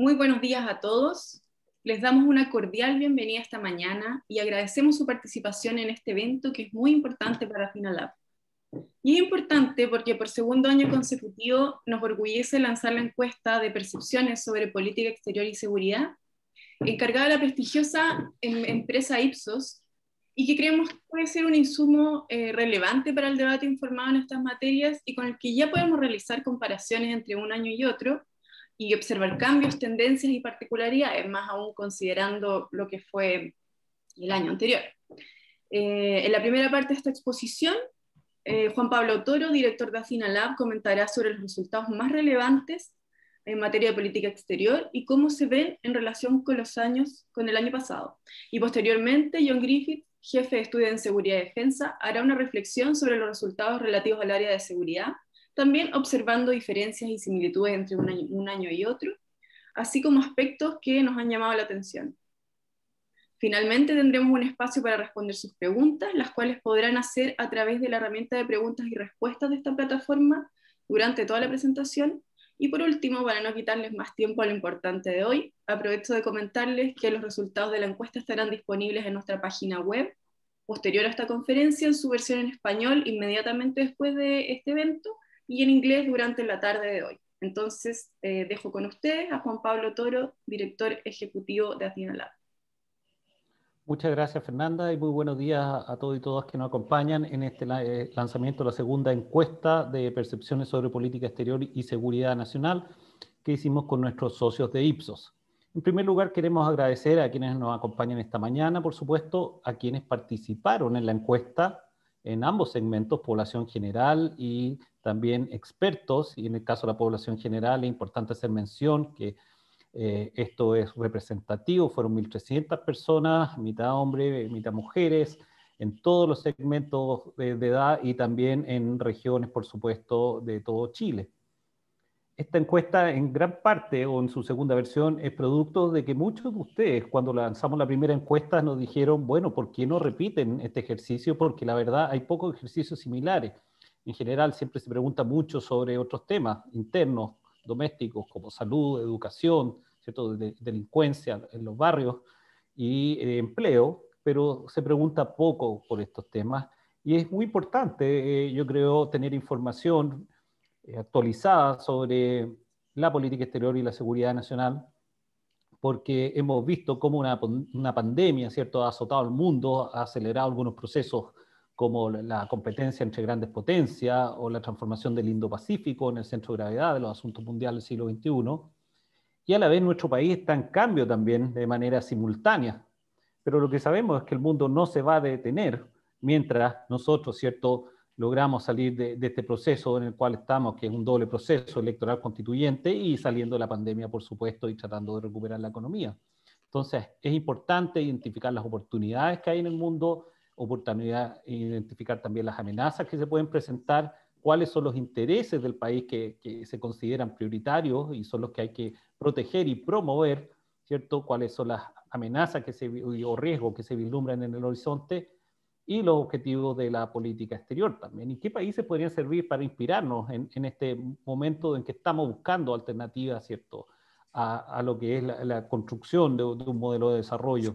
Muy buenos días a todos. Les damos una cordial bienvenida esta mañana y agradecemos su participación en este evento que es muy importante para Finalab. Y es importante porque por segundo año consecutivo nos orgullece lanzar la encuesta de percepciones sobre política exterior y seguridad, encargada de la prestigiosa em, empresa Ipsos, y que creemos que puede ser un insumo eh, relevante para el debate informado en estas materias y con el que ya podemos realizar comparaciones entre un año y otro y observar cambios, tendencias y particularidades, más aún considerando lo que fue el año anterior. Eh, en la primera parte de esta exposición, eh, Juan Pablo Toro, director de azina Lab, comentará sobre los resultados más relevantes en materia de política exterior y cómo se ven en relación con los años, con el año pasado. Y posteriormente, John Griffith, jefe de estudio en seguridad y defensa, hará una reflexión sobre los resultados relativos al área de seguridad también observando diferencias y similitudes entre un año, y otro, así como aspectos que nos han llamado la atención. Finalmente tendremos un espacio para responder sus preguntas, las cuales podrán hacer a través de la herramienta de preguntas y respuestas de esta plataforma durante toda la presentación. Y por último, para no quitarles más tiempo a lo importante de hoy, aprovecho de comentarles que los resultados de la encuesta estarán disponibles en nuestra página web posterior a esta conferencia en su versión en español inmediatamente después de este evento y en inglés durante la tarde de hoy. Entonces, eh, dejo con ustedes a Juan Pablo Toro, director ejecutivo de Athena Lab. Muchas gracias, Fernanda, y muy buenos días a todos y todas que nos acompañan en este eh, lanzamiento de la segunda encuesta de percepciones sobre política exterior y seguridad nacional que hicimos con nuestros socios de Ipsos. En primer lugar, queremos agradecer a quienes nos acompañan esta mañana, por supuesto, a quienes participaron en la encuesta en ambos segmentos, población general y también expertos, y en el caso de la población general es importante hacer mención que eh, esto es representativo, fueron 1.300 personas, mitad hombres, mitad mujeres, en todos los segmentos de, edad y también en regiones, por supuesto, de todo Chile. Esta encuesta en gran parte o en su segunda versión es producto de que muchos de ustedes cuando lanzamos la primera encuesta nos dijeron, bueno, ¿por qué no repiten este ejercicio? Porque la verdad hay pocos ejercicios similares en general siempre se pregunta mucho sobre otros temas internos, domésticos, como salud, educación, ¿cierto? delincuencia en los barrios y eh, empleo, pero se pregunta poco por estos temas. Y es muy importante, eh, yo creo, tener información eh, actualizada sobre la política exterior y la seguridad nacional, porque hemos visto cómo una, pandemia ¿cierto? ha azotado al mundo, ha acelerado algunos procesos como la competencia entre grandes potencias o la transformación del Indo-Pacífico en el centro de gravedad de los asuntos mundiales del siglo XXI. Y a la vez nuestro país está en cambio también de manera simultánea. Pero lo que sabemos es que el mundo no se va a detener mientras nosotros, ¿cierto?, logramos salir de, este proceso en el cual estamos, que es un doble proceso electoral constituyente y saliendo de la pandemia, por supuesto, y tratando de recuperar la economía. Entonces, es importante identificar las oportunidades que hay en el mundo oportunidad de identificar también las amenazas que se pueden presentar, cuáles son los intereses del país que, se consideran prioritarios y son los que hay que proteger y promover, ¿cierto? Cuáles son las amenazas que se, o riesgos que se vislumbran en el horizonte y los objetivos de la política exterior también. ¿Y qué países podrían servir para inspirarnos en, este momento en que estamos buscando alternativas, ¿cierto? A, lo que es la, construcción de, un modelo de desarrollo?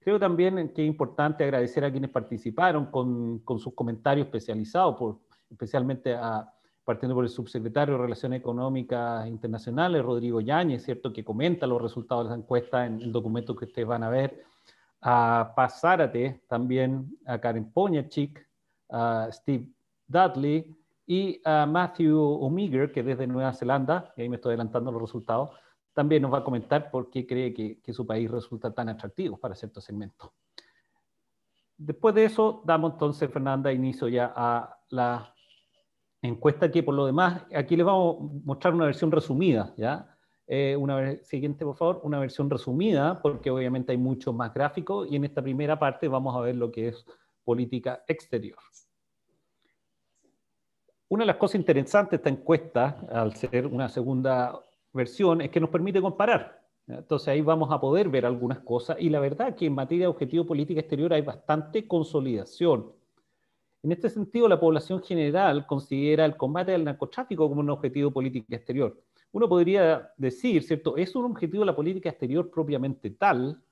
Creo también que es importante agradecer a quienes participaron con, sus comentarios especializados, por, especialmente partiendo por el subsecretario de Relaciones Económicas Internacionales, Rodrigo Yáñez, ¿cierto? que comenta los resultados de la encuesta en el documento que ustedes van a ver, a Paz también a Karen Poñachik, a Steve Dudley y a Matthew O'Meager, que desde Nueva Zelanda, y ahí me estoy adelantando los resultados, también nos va a comentar por qué cree que, su país resulta tan atractivo para ciertos segmentos. Después de eso, damos entonces, Fernanda, inicio ya a la encuesta que por lo demás, aquí les vamos a mostrar una versión resumida, ¿ya? Eh, una siguiente, por favor, una versión resumida, porque obviamente hay mucho más gráfico y en esta primera parte vamos a ver lo que es política exterior. Una de las cosas interesantes de esta encuesta, al ser una segunda versión es que nos permite comparar. Entonces ahí vamos a poder ver algunas cosas y la verdad que en materia de objetivo política exterior hay bastante consolidación. En este sentido, la población general considera el combate al narcotráfico como un objetivo política exterior. Uno podría decir, ¿cierto? Es un objetivo de la política exterior propiamente tal,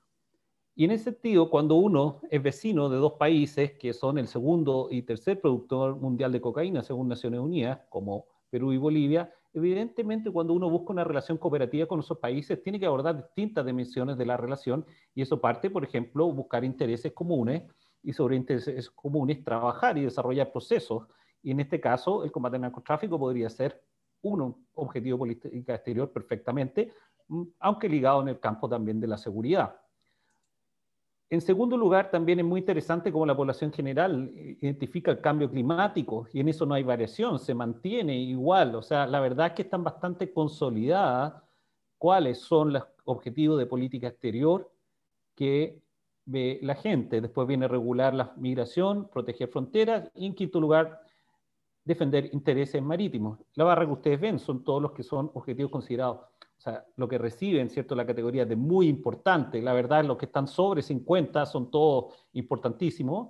y en ese sentido, cuando uno es vecino de dos países que son el segundo y tercer productor mundial de cocaína, según Naciones Unidas, como Perú y Bolivia, Evidentemente, cuando uno busca una relación cooperativa con esos países, tiene que abordar distintas dimensiones de la relación y eso parte, por ejemplo, buscar intereses comunes y sobre intereses comunes trabajar y desarrollar procesos. Y en este caso, el combate al narcotráfico podría ser un objetivo político exterior perfectamente, mm, aunque ligado en el campo también de la seguridad. En segundo lugar, también es muy interesante cómo la población general eh, identifica el cambio climático y en eso no hay variación, se mantiene igual. O sea, la verdad es que están bastante consolidadas cuáles son los objetivos de política exterior que ve la gente. Después viene regular la migración, proteger fronteras y en quinto lugar, defender intereses marítimos. La barra que ustedes ven son todos los que son objetivos considerados o sea, lo que reciben, ¿cierto? La categoría de muy importante. La verdad, los que están sobre 50 son todos importantísimos.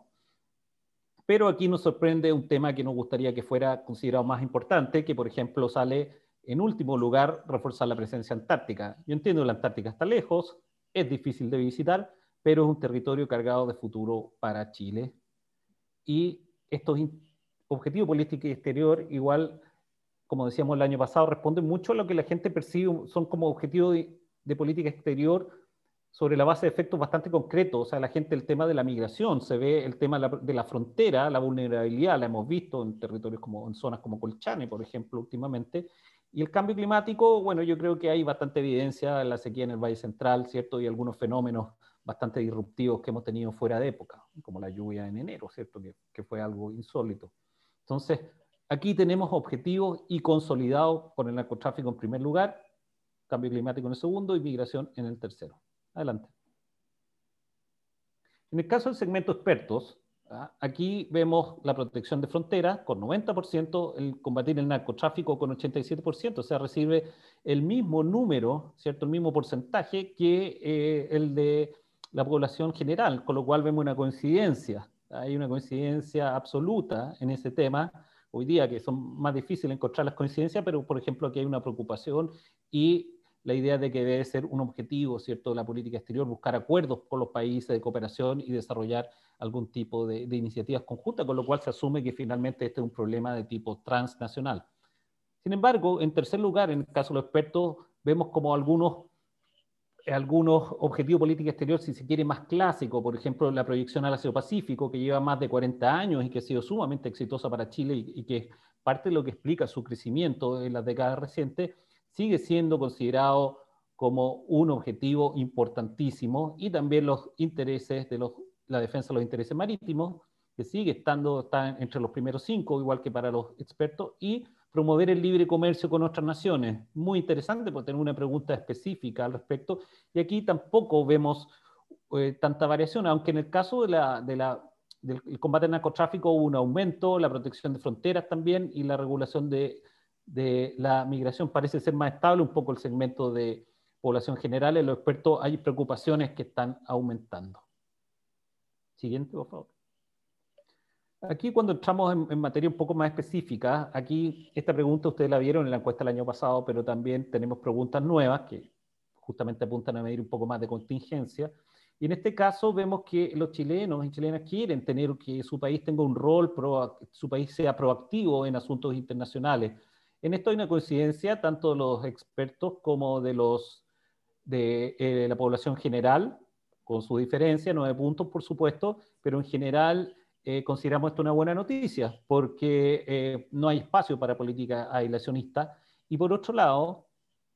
Pero aquí nos sorprende un tema que nos gustaría que fuera considerado más importante, que por ejemplo sale en último lugar reforzar la presencia antártica. Yo entiendo que la Antártica está lejos, es difícil de visitar, pero es un territorio cargado de futuro para Chile. Y estos objetivos políticos y exterior igual como decíamos el año pasado, responde mucho a lo que la gente percibe, son como objetivos de, política exterior sobre la base de efectos bastante concretos. O sea, la gente, el tema de la migración, se ve el tema de la, frontera, la vulnerabilidad, la hemos visto en territorios como, en zonas como Colchane, por ejemplo, últimamente. Y el cambio climático, bueno, yo creo que hay bastante evidencia de la sequía en el Valle Central, ¿cierto? Y algunos fenómenos bastante disruptivos que hemos tenido fuera de época, como la lluvia en enero, ¿cierto? Que, que fue algo insólito. Entonces, Aquí tenemos objetivos y consolidados con el narcotráfico en primer lugar, cambio climático en el segundo y migración en el tercero. Adelante. En el caso del segmento expertos, ¿ah? aquí vemos la protección de fronteras con 90%, el combatir el narcotráfico con 87%, o sea, recibe el mismo número, ¿cierto? el mismo porcentaje que eh, el de la población general, con lo cual vemos una coincidencia, hay una coincidencia absoluta en ese tema, hoy día, que son más difíciles encontrar las coincidencias, pero por ejemplo aquí hay una preocupación y la idea de que debe ser un objetivo, ¿cierto?, de la política exterior, buscar acuerdos con los países de cooperación y desarrollar algún tipo de, de iniciativas conjuntas, con lo cual se asume que finalmente este es un problema de tipo transnacional. Sin embargo, en tercer lugar, en el caso de los expertos, vemos como algunos algunos objetivos políticos exteriores, exterior, si se quiere, más clásico, por ejemplo, la proyección al Asia-Pacífico, que lleva más de 40 años y que ha sido sumamente exitosa para Chile y, que es parte de lo que explica su crecimiento en las décadas recientes, sigue siendo considerado como un objetivo importantísimo y también los intereses de los, la defensa de los intereses marítimos, que sigue estando está entre los primeros cinco, igual que para los expertos, y promover el libre comercio con otras naciones. Muy interesante, porque tengo una pregunta específica al respecto. Y aquí tampoco vemos eh, tanta variación, aunque en el caso del combate al narcotráfico hubo un aumento, la protección de fronteras también y la regulación de, de la migración parece ser más estable un poco el segmento de población general. En los expertos hay preocupaciones que están aumentando. Siguiente, por favor. Aquí cuando entramos en, materia un poco más específica, aquí esta pregunta ustedes la vieron en la encuesta el año pasado, pero también tenemos preguntas nuevas que justamente apuntan a medir un poco más de contingencia. Y en este caso vemos que los chilenos y chilenas quieren tener que su país tenga un rol, su país sea proactivo en asuntos internacionales. En esto hay una coincidencia tanto de los expertos como de, los, eh, de la población general, con su diferencia, nueve puntos por supuesto, pero en general eh, consideramos esto una buena noticia, porque eh, no hay espacio para política aislacionista. Y por otro lado,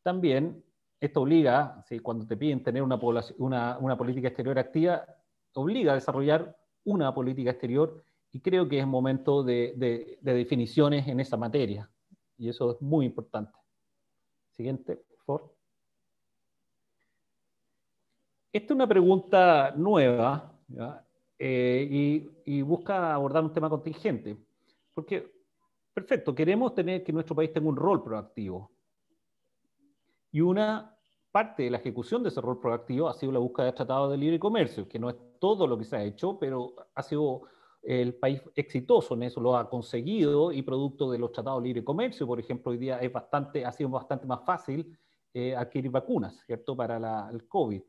también esto obliga, si cuando te piden tener una, una, política exterior activa, obliga a desarrollar una política exterior y creo que es momento de, definiciones en esa materia. Y eso es muy importante. Siguiente, por favor. Esta es una pregunta nueva. Eh, y, busca abordar un tema contingente. Porque, perfecto, queremos tener que nuestro país tenga un rol proactivo. Y una parte de la ejecución de ese rol proactivo ha sido la búsqueda de tratados de libre comercio, que no es todo lo que se ha hecho, pero ha sido el país exitoso en eso, lo ha conseguido y producto de los tratados de libre comercio, por ejemplo, hoy día es bastante, ha sido bastante más fácil eh, adquirir vacunas, ¿cierto?, para el COVID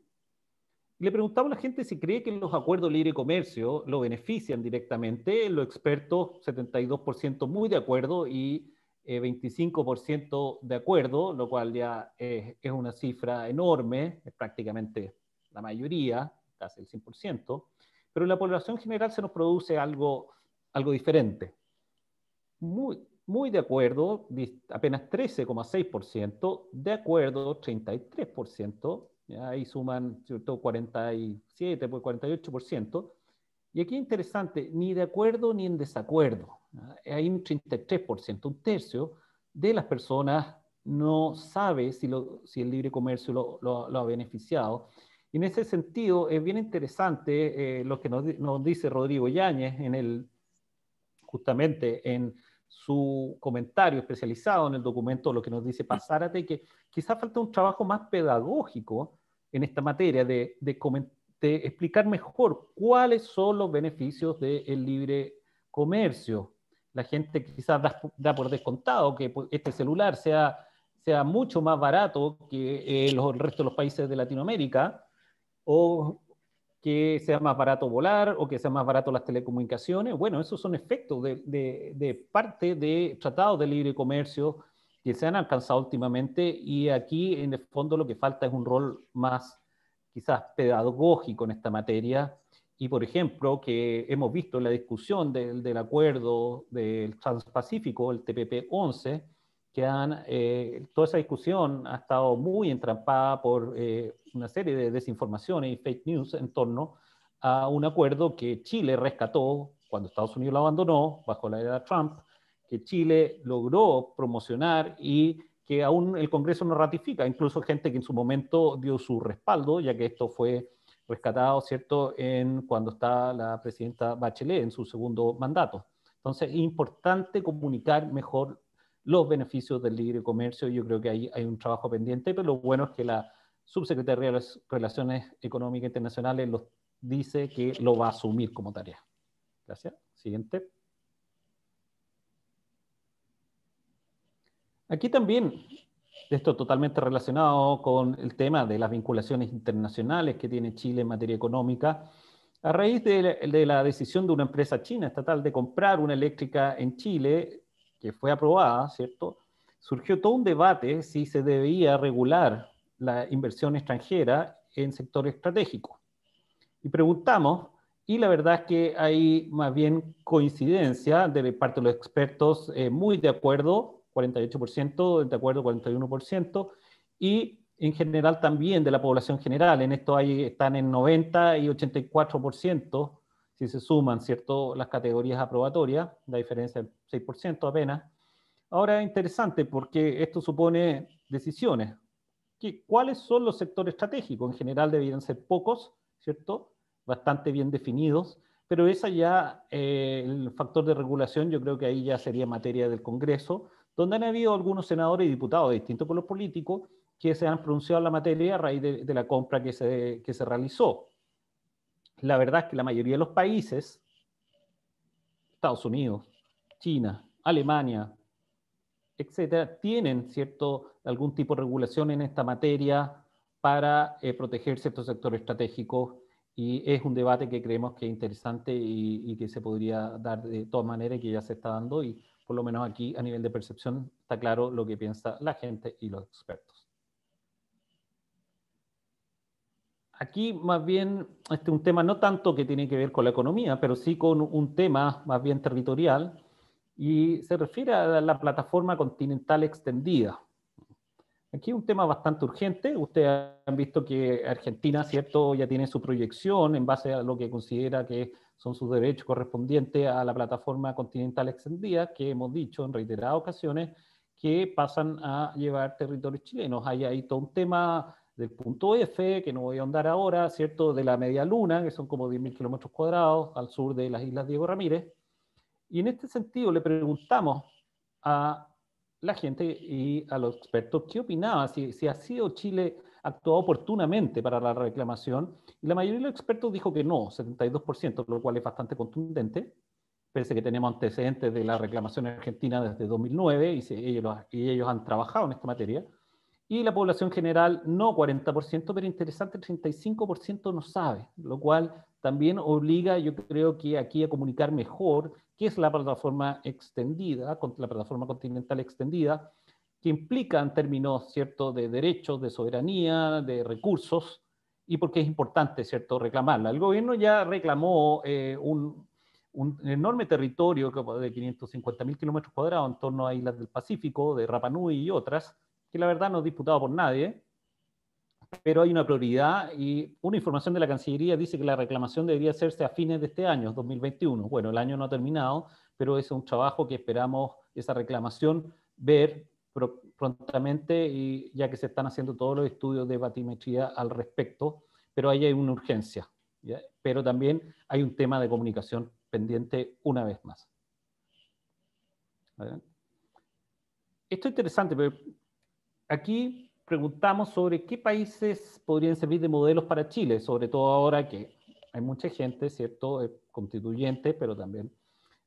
le preguntamos a la gente si cree que los acuerdos de libre comercio lo benefician directamente. Los expertos, 72% muy de acuerdo y 25% eh, de acuerdo, lo cual ya es, una cifra enorme, es prácticamente la mayoría, casi el 100%, pero en la población general se nos produce algo, algo diferente. Muy, muy de acuerdo, apenas 13,6%, de acuerdo 33%, ahí suman ¿cierto? Pues, 47, por 48%. Y aquí interesante, ni de acuerdo ni en desacuerdo. Hay un 33%, un tercio de las personas no sabe si, si el libre comercio lo, ha beneficiado. Y en ese sentido es bien interesante eh, lo que nos, nos dice Rodrigo Yáñez en el, justamente en su comentario especializado en el documento, lo que nos dice Pasárate, que quizás falta un trabajo más pedagógico en esta materia, de, explicar mejor cuáles son los beneficios del libre comercio. La gente quizás da, por descontado que pues, este celular sea, sea mucho más barato que eh, los, el resto de los países de Latinoamérica, o que sea más barato volar o que sea más barato las telecomunicaciones. Bueno, esos son efectos de, parte de tratados de libre comercio que se han alcanzado últimamente y aquí en el fondo lo que falta es un rol más quizás pedagógico en esta materia y por ejemplo que hemos visto en la discusión del, del acuerdo del Transpacífico, el TPP-11, que han, eh, toda esa discusión ha estado muy entrampada por eh, una serie de desinformaciones y fake news en torno a un acuerdo que Chile rescató cuando Estados Unidos lo abandonó bajo la era de Trump, que Chile logró promocionar y que aún el Congreso no ratifica, incluso gente que en su momento dio su respaldo, ya que esto fue rescatado, ¿cierto?, en cuando está la presidenta Bachelet en su segundo mandato. Entonces, es importante comunicar mejor los beneficios del libre comercio. Yo creo que ahí hay un trabajo pendiente, pero lo bueno es que la subsecretaría de Relaciones Económicas Internacionales los dice que lo va a asumir como tarea. Gracias. Siguiente. Aquí también, esto totalmente relacionado con el tema de las vinculaciones internacionales que tiene Chile en materia económica, a raíz de la, de la decisión de una empresa china estatal de comprar una eléctrica en Chile, que fue aprobada, ¿cierto? Surgió todo un debate si se debía regular la inversión extranjera en sectores estratégicos. Y preguntamos, y la verdad es que hay más bien coincidencia de parte de los expertos, eh, muy de acuerdo, 48%, de acuerdo 41%, y en general también de la población general, en esto ahí están en 90 y 84% si se suman ¿cierto? las categorías aprobatorias, la diferencia del 6% apenas. Ahora es interesante porque esto supone decisiones. ¿Cuáles son los sectores estratégicos? En general Deberían ser pocos, ¿cierto? Bastante bien definidos, pero esa ya, eh, el factor de regulación, yo creo que ahí ya sería materia del Congreso, donde han habido algunos senadores y diputados de por los políticos, que se han pronunciado en la materia a raíz de, de la compra que se, que se realizó la verdad es que la mayoría de los países, Estados Unidos, China, Alemania, etcétera, tienen cierto, algún tipo de regulación en esta materia para eh, proteger ciertos sectores estratégicos y es un debate que creemos que es interesante y, y que se podría dar de todas maneras y que ya se está dando y por lo menos aquí a nivel de percepción está claro lo que piensa la gente y los expertos. aquí más bien este, un tema no tanto que tiene que ver con la economía, pero sí con un tema más bien territorial y se refiere a la plataforma continental extendida. Aquí un tema bastante urgente. Ustedes han visto que Argentina, ¿cierto?, ya tiene su proyección en base a lo que considera que son sus derechos correspondientes a la plataforma continental extendida, que hemos dicho en reiteradas ocasiones que pasan a llevar territorios chilenos. Hay ahí todo un tema del punto F, que no voy a ahondar ahora, ¿cierto? De la media luna, que son como 10.000 kilómetros cuadrados al sur de las Islas Diego Ramírez. Y en este sentido le preguntamos a la gente y a los expertos qué opinaba, si, si ha sido Chile actuado oportunamente para la reclamación. Y la mayoría de los expertos dijo que no, 72%, lo cual es bastante contundente. Parece que tenemos antecedentes de la reclamación argentina desde 2009 y, ellos, y ellos han trabajado en esta materia y la población general no 40%, pero interesante, el 35% no sabe, lo cual también obliga, yo creo que aquí a comunicar mejor qué es la plataforma extendida, la plataforma continental extendida, que implica en términos ¿cierto? de derechos, de soberanía, de recursos, y porque es importante ¿cierto? reclamarla. El gobierno ya reclamó eh, un, enorme territorio de 550.000 kilómetros cuadrados en torno a islas del Pacífico, de Rapanui y otras, que la verdad no es disputado por nadie, pero hay una prioridad y una información de la Cancillería dice que la reclamación debería hacerse a fines de este año, 2021. Bueno, el año no ha terminado, pero es un trabajo que esperamos esa reclamación ver prontamente y ya que se están haciendo todos los estudios de batimetría al respecto, pero ahí hay una urgencia, pero también hay un tema de comunicación pendiente una vez más. Esto es interesante, pero aquí preguntamos sobre qué países podrían servir de modelos para Chile, sobre todo ahora que hay mucha gente, ¿cierto?, constituyente, pero también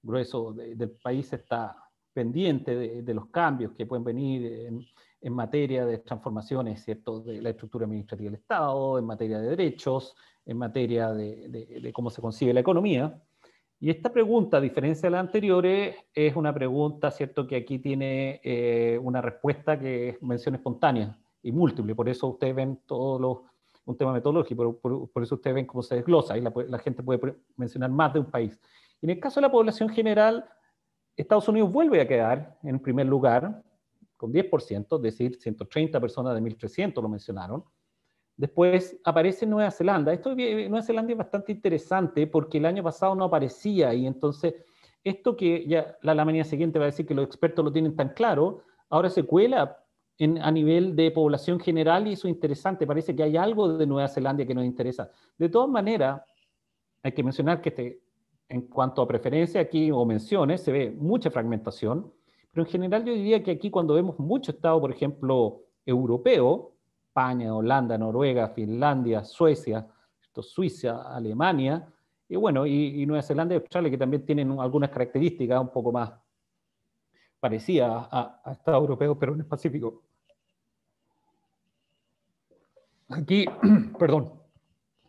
grueso del país está pendiente de, los cambios que pueden venir en, materia de transformaciones, ¿cierto?, de la estructura administrativa del Estado, en materia de derechos, en materia de, de cómo se concibe la economía. Y esta pregunta, a diferencia de las anteriores, es una pregunta, ¿cierto?, que aquí tiene eh, una respuesta que es mención espontánea y múltiple. Por eso ustedes ven todo los, un tema metodológico, por, por eso ustedes ven cómo se desglosa y la, gente puede mencionar más de un país. en el caso de la población general, Estados Unidos vuelve a quedar en primer lugar con 10%, es decir, 130 personas de 1.300 lo mencionaron. Después aparece Nueva Zelanda. Esto eh, Nueva Zelanda es bastante interesante porque el año pasado no aparecía y entonces esto que ya la, manía siguiente va a decir que los expertos lo tienen tan claro, ahora se cuela en, a nivel de población general y eso es interesante. Parece que hay algo de Nueva Zelanda que nos interesa. De todas maneras, hay que mencionar que este, en cuanto a preferencia aquí o menciones, se ve mucha fragmentación, pero en general yo diría que aquí cuando vemos mucho Estado, por ejemplo, europeo, España, Holanda, Noruega, Finlandia, Suecia, Suiza, Alemania, y bueno, y, Nueva Zelanda y Australia, que también tienen algunas características un poco más parecidas a, Estados europeos, pero en el Pacífico. Aquí, perdón,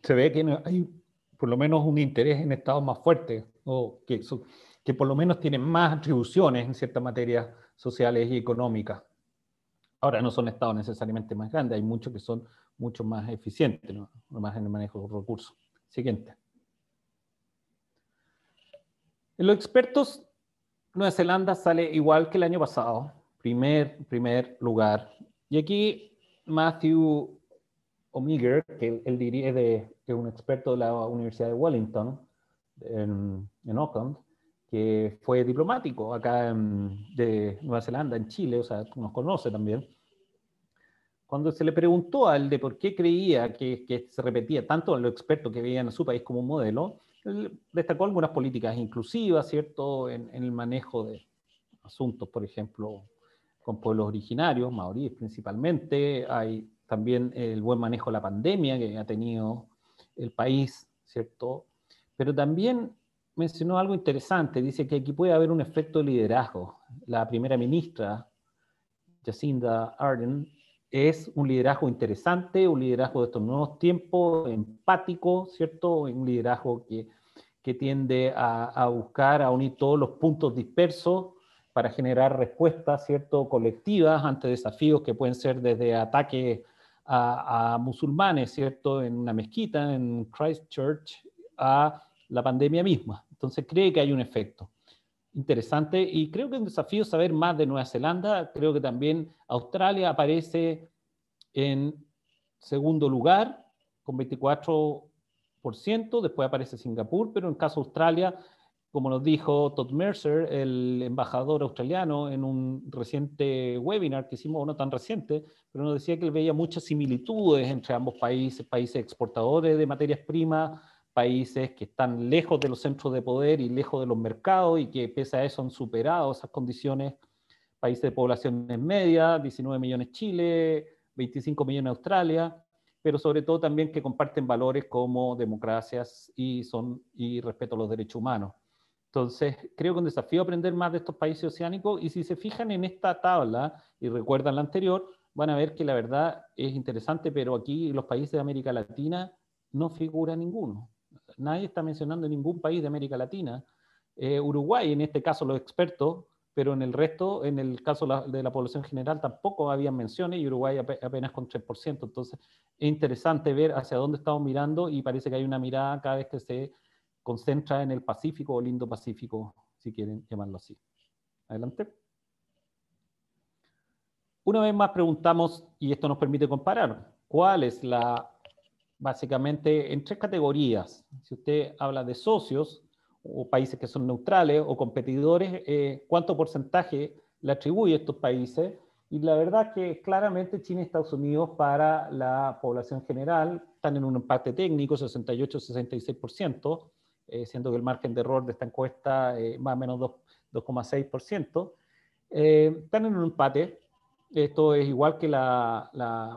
se ve que hay por lo menos un interés en estados más fuertes, o que, que por lo menos tienen más atribuciones en ciertas materias sociales y económicas. Ahora no son estados necesariamente más grandes, hay muchos que son mucho más eficientes, ¿no? más en el manejo de los recursos. Siguiente. En los expertos, Nueva Zelanda sale igual que el año pasado, primer, primer lugar. Y aquí Matthew Omiger, que él, diría de, que es un experto de la Universidad de Wellington, en, en Auckland, que fue diplomático acá de Nueva Zelanda, en Chile, o sea, nos conoce también. Cuando se le preguntó al de por qué creía que, se repetía tanto en los expertos que veían a su país como un modelo, él destacó algunas políticas inclusivas, ¿cierto?, en, en el manejo de asuntos, por ejemplo, con pueblos originarios, maoríes principalmente. Hay también el buen manejo de la pandemia que ha tenido el país, ¿cierto? Pero también mencionó algo interesante. Dice que aquí puede haber un efecto de liderazgo. La primera ministra, Jacinda Arden, es un liderazgo interesante, un liderazgo de estos nuevos tiempos, empático, ¿cierto? Un liderazgo que, que tiende a, buscar, a unir todos los puntos dispersos para generar respuestas, ¿cierto?, colectivas ante desafíos que pueden ser desde ataques a, a musulmanes, ¿cierto?, en una mezquita, en Christchurch, a la pandemia misma. Entonces cree que hay un efecto interesante y creo que es un desafío saber más de Nueva Zelanda. Creo que también Australia aparece en segundo lugar con 24%, después aparece Singapur, pero en caso de Australia, como nos dijo Todd Mercer, el embajador australiano, en un reciente webinar que hicimos, no tan reciente, pero nos decía que él veía muchas similitudes entre ambos países, países exportadores de materias primas países que están lejos de los centros de poder y lejos de los mercados y que pese a eso han superado esas condiciones, países de poblaciones medias, 19 millones Chile, 25 millones Australia, pero sobre todo también que comparten valores como democracias y, son, y respeto a los derechos humanos. Entonces, creo que un desafío aprender más de estos países oceánicos y si se fijan en esta tabla y recuerdan la anterior, van a ver que la verdad es interesante, pero aquí los países de América Latina no figura ninguno nadie está mencionando ningún país de América Latina. Eh, Uruguay, en este caso los expertos, pero en el resto, en el caso de la población general, tampoco había menciones y Uruguay apenas con 3%. Entonces, es interesante ver hacia dónde estamos mirando y parece que hay una mirada cada vez que se concentra en el Pacífico o el Indo-Pacífico, si quieren llamarlo así. Adelante. Una vez más preguntamos, y esto nos permite comparar, ¿cuál es la básicamente en tres categorías. Si usted habla de socios o países que son neutrales o competidores, eh, ¿cuánto porcentaje le atribuye a estos países? Y la verdad que claramente China y Estados Unidos para la población general están en un empate técnico, 68-66%, eh, siendo que el margen de error de esta encuesta eh, más o menos 2,6%. Eh, están en un empate. Esto es igual que la,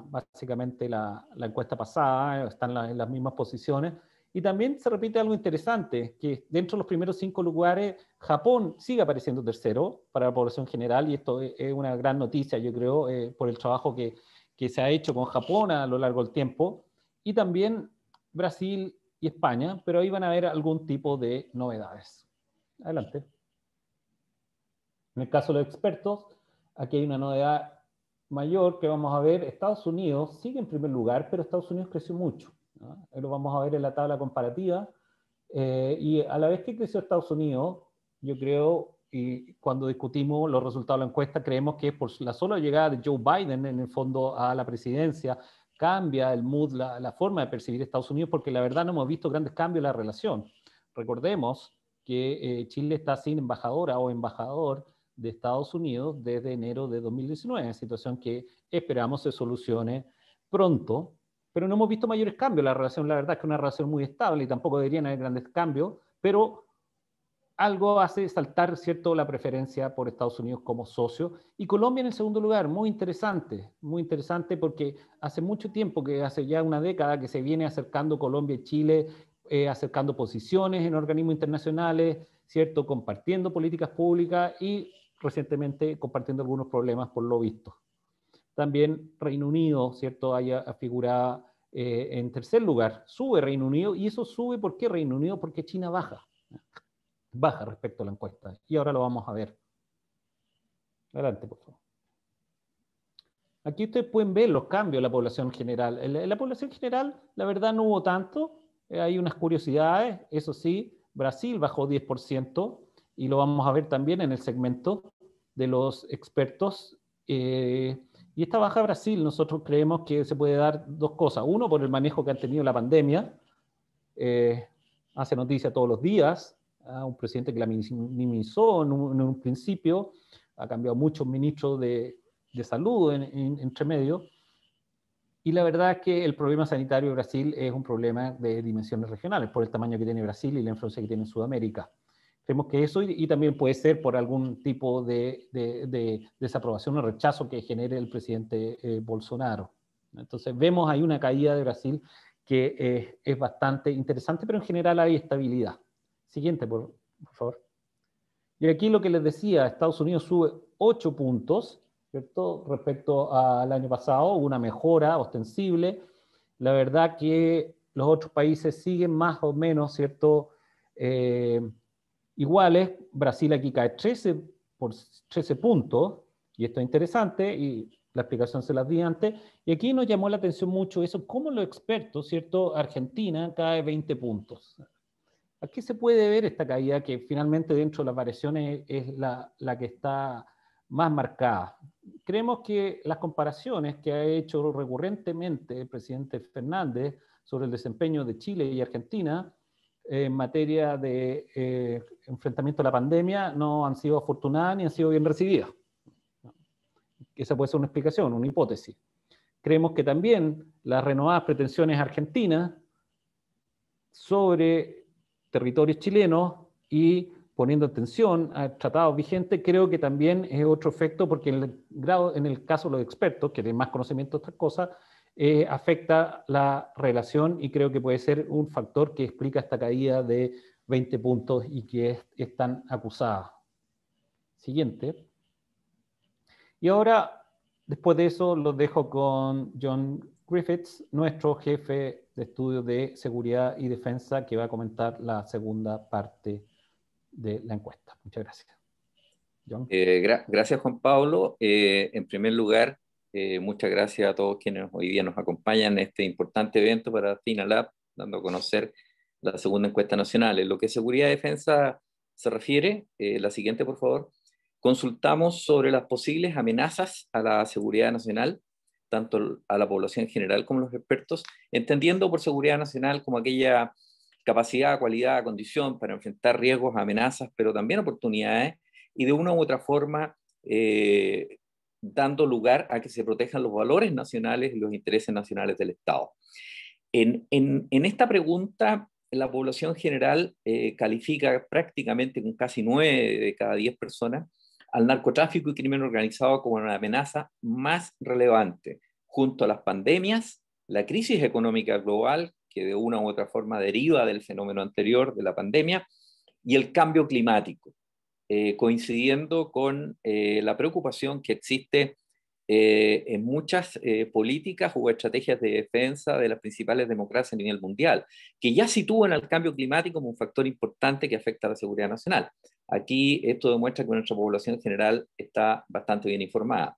básicamente la, encuesta pasada, están en las mismas posiciones. Y también se repite algo interesante, que dentro de los primeros cinco lugares, Japón sigue apareciendo tercero para la población general, y esto es una gran noticia, yo creo, eh, por el trabajo que, que, se ha hecho con Japón a lo largo del tiempo, y también Brasil y España, pero ahí van a haber algún tipo de novedades. Adelante. En el caso de los expertos, aquí hay una novedad mayor que vamos a ver, Estados Unidos sigue en primer lugar, pero Estados Unidos creció mucho. Lo vamos a ver en la tabla comparativa. Eh, y a la vez que creció Estados Unidos, yo creo, y cuando discutimos los resultados de la encuesta, creemos que por la sola llegada de Joe Biden, en el fondo, a la presidencia, cambia el mood, la, forma de percibir Estados Unidos, porque la verdad no hemos visto grandes cambios en la relación. Recordemos que eh, Chile está sin embajadora o embajador de Estados Unidos desde enero de 2019, situación que esperamos se solucione pronto, pero no hemos visto mayores cambios. La relación, la verdad, es que es una relación muy estable y tampoco deberían haber grandes cambios, pero algo hace saltar, ¿cierto?, la preferencia por Estados Unidos como socio. Y Colombia en el segundo lugar, muy interesante, muy interesante porque hace mucho tiempo, que hace ya una década, que se viene acercando Colombia y Chile, eh, acercando posiciones en organismos internacionales, ¿cierto?, compartiendo políticas públicas y recientemente compartiendo algunos problemas por lo visto. También Reino Unido, ¿cierto? Haya figurado eh, en tercer lugar. Sube Reino Unido y eso sube, ¿por qué Reino Unido? Porque China baja. Baja respecto a la encuesta. Y ahora lo vamos a ver. Adelante, por favor. Aquí ustedes pueden ver los cambios en la población general. En la, población general, la verdad, no hubo tanto. Eh, hay unas curiosidades, eso sí. Brasil bajó 10%, y lo vamos a ver también en el segmento de los expertos. Eh, y esta baja Brasil nosotros creemos que se puede dar dos cosas. Uno, por el manejo que han tenido la pandemia. Eh, hace noticia todos los días, a un presidente que la minimizó en un, principio, ha cambiado muchos ministros de, de salud en, entremedio. entre medio. Y la verdad es que el problema sanitario de Brasil es un problema de dimensiones regionales, por el tamaño que tiene Brasil y la influencia que tiene en Sudamérica vemos que eso y, también puede ser por algún tipo de, desaprobación o rechazo que genere el presidente eh, Bolsonaro. Entonces vemos ahí una caída de Brasil que eh, es bastante interesante, pero en general hay estabilidad. Siguiente, por, favor. Y aquí lo que les decía, Estados Unidos sube ocho puntos ¿cierto? respecto al año pasado, una mejora ostensible. La verdad que los otros países siguen más o menos, ¿cierto? Eh, iguales, Brasil aquí cae 13 por 13 puntos, y esto es interesante, y la explicación se las di antes, y aquí nos llamó la atención mucho eso, cómo los expertos, ¿cierto? Argentina cae 20 puntos. Aquí se puede ver esta caída que finalmente dentro de las variaciones es la, la que está más marcada. Creemos que las comparaciones que ha hecho recurrentemente el presidente Fernández sobre el desempeño de Chile y Argentina en materia de eh, enfrentamiento a la pandemia no han sido afortunadas ni han sido bien recibidas. Esa puede ser una explicación, una hipótesis. Creemos que también las renovadas pretensiones argentinas sobre territorios chilenos y poniendo atención al tratado vigente, creo que también es otro efecto porque en el, grado, en el caso de los expertos, que tienen más conocimiento de estas cosas, eh, afecta la relación y creo que puede ser un factor que explica esta caída de 20 puntos y que es, acusada. Siguiente. Y ahora, después de eso, los dejo con John Griffiths, nuestro jefe de estudio de seguridad y defensa, que va a comentar la segunda parte de la encuesta. Muchas gracias. John. Eh, gracias, Juan Pablo. Eh, en primer lugar, eh, muchas gracias a todos quienes hoy día nos acompañan en este importante evento para FINALAB, dando a conocer la segunda encuesta nacional. En lo que seguridad y defensa se refiere, eh, la siguiente, por favor. Consultamos sobre las posibles amenazas a la seguridad nacional, tanto a la población en general como a los expertos, entendiendo por seguridad nacional como aquella capacidad, cualidad, condición para enfrentar riesgos, amenazas, pero también oportunidades, y de una u otra forma eh, dando lugar a que se protejan los valores nacionales y los intereses nacionales del Estado. En, esta pregunta, la población general eh, califica prácticamente con casi nueve de cada diez personas al narcotráfico y crimen organizado como una amenaza más relevante, junto a las pandemias, la crisis económica global, que de una u otra forma deriva del fenómeno anterior de la pandemia, y el cambio climático. Eh, coincidiendo con eh, la preocupación que existe eh, en muchas políticas o estrategias de defensa de las principales democracias a nivel mundial, que ya sitúan al cambio climático como un factor importante que afecta a la seguridad nacional. Aquí esto demuestra que nuestra población en general está bastante bien informada.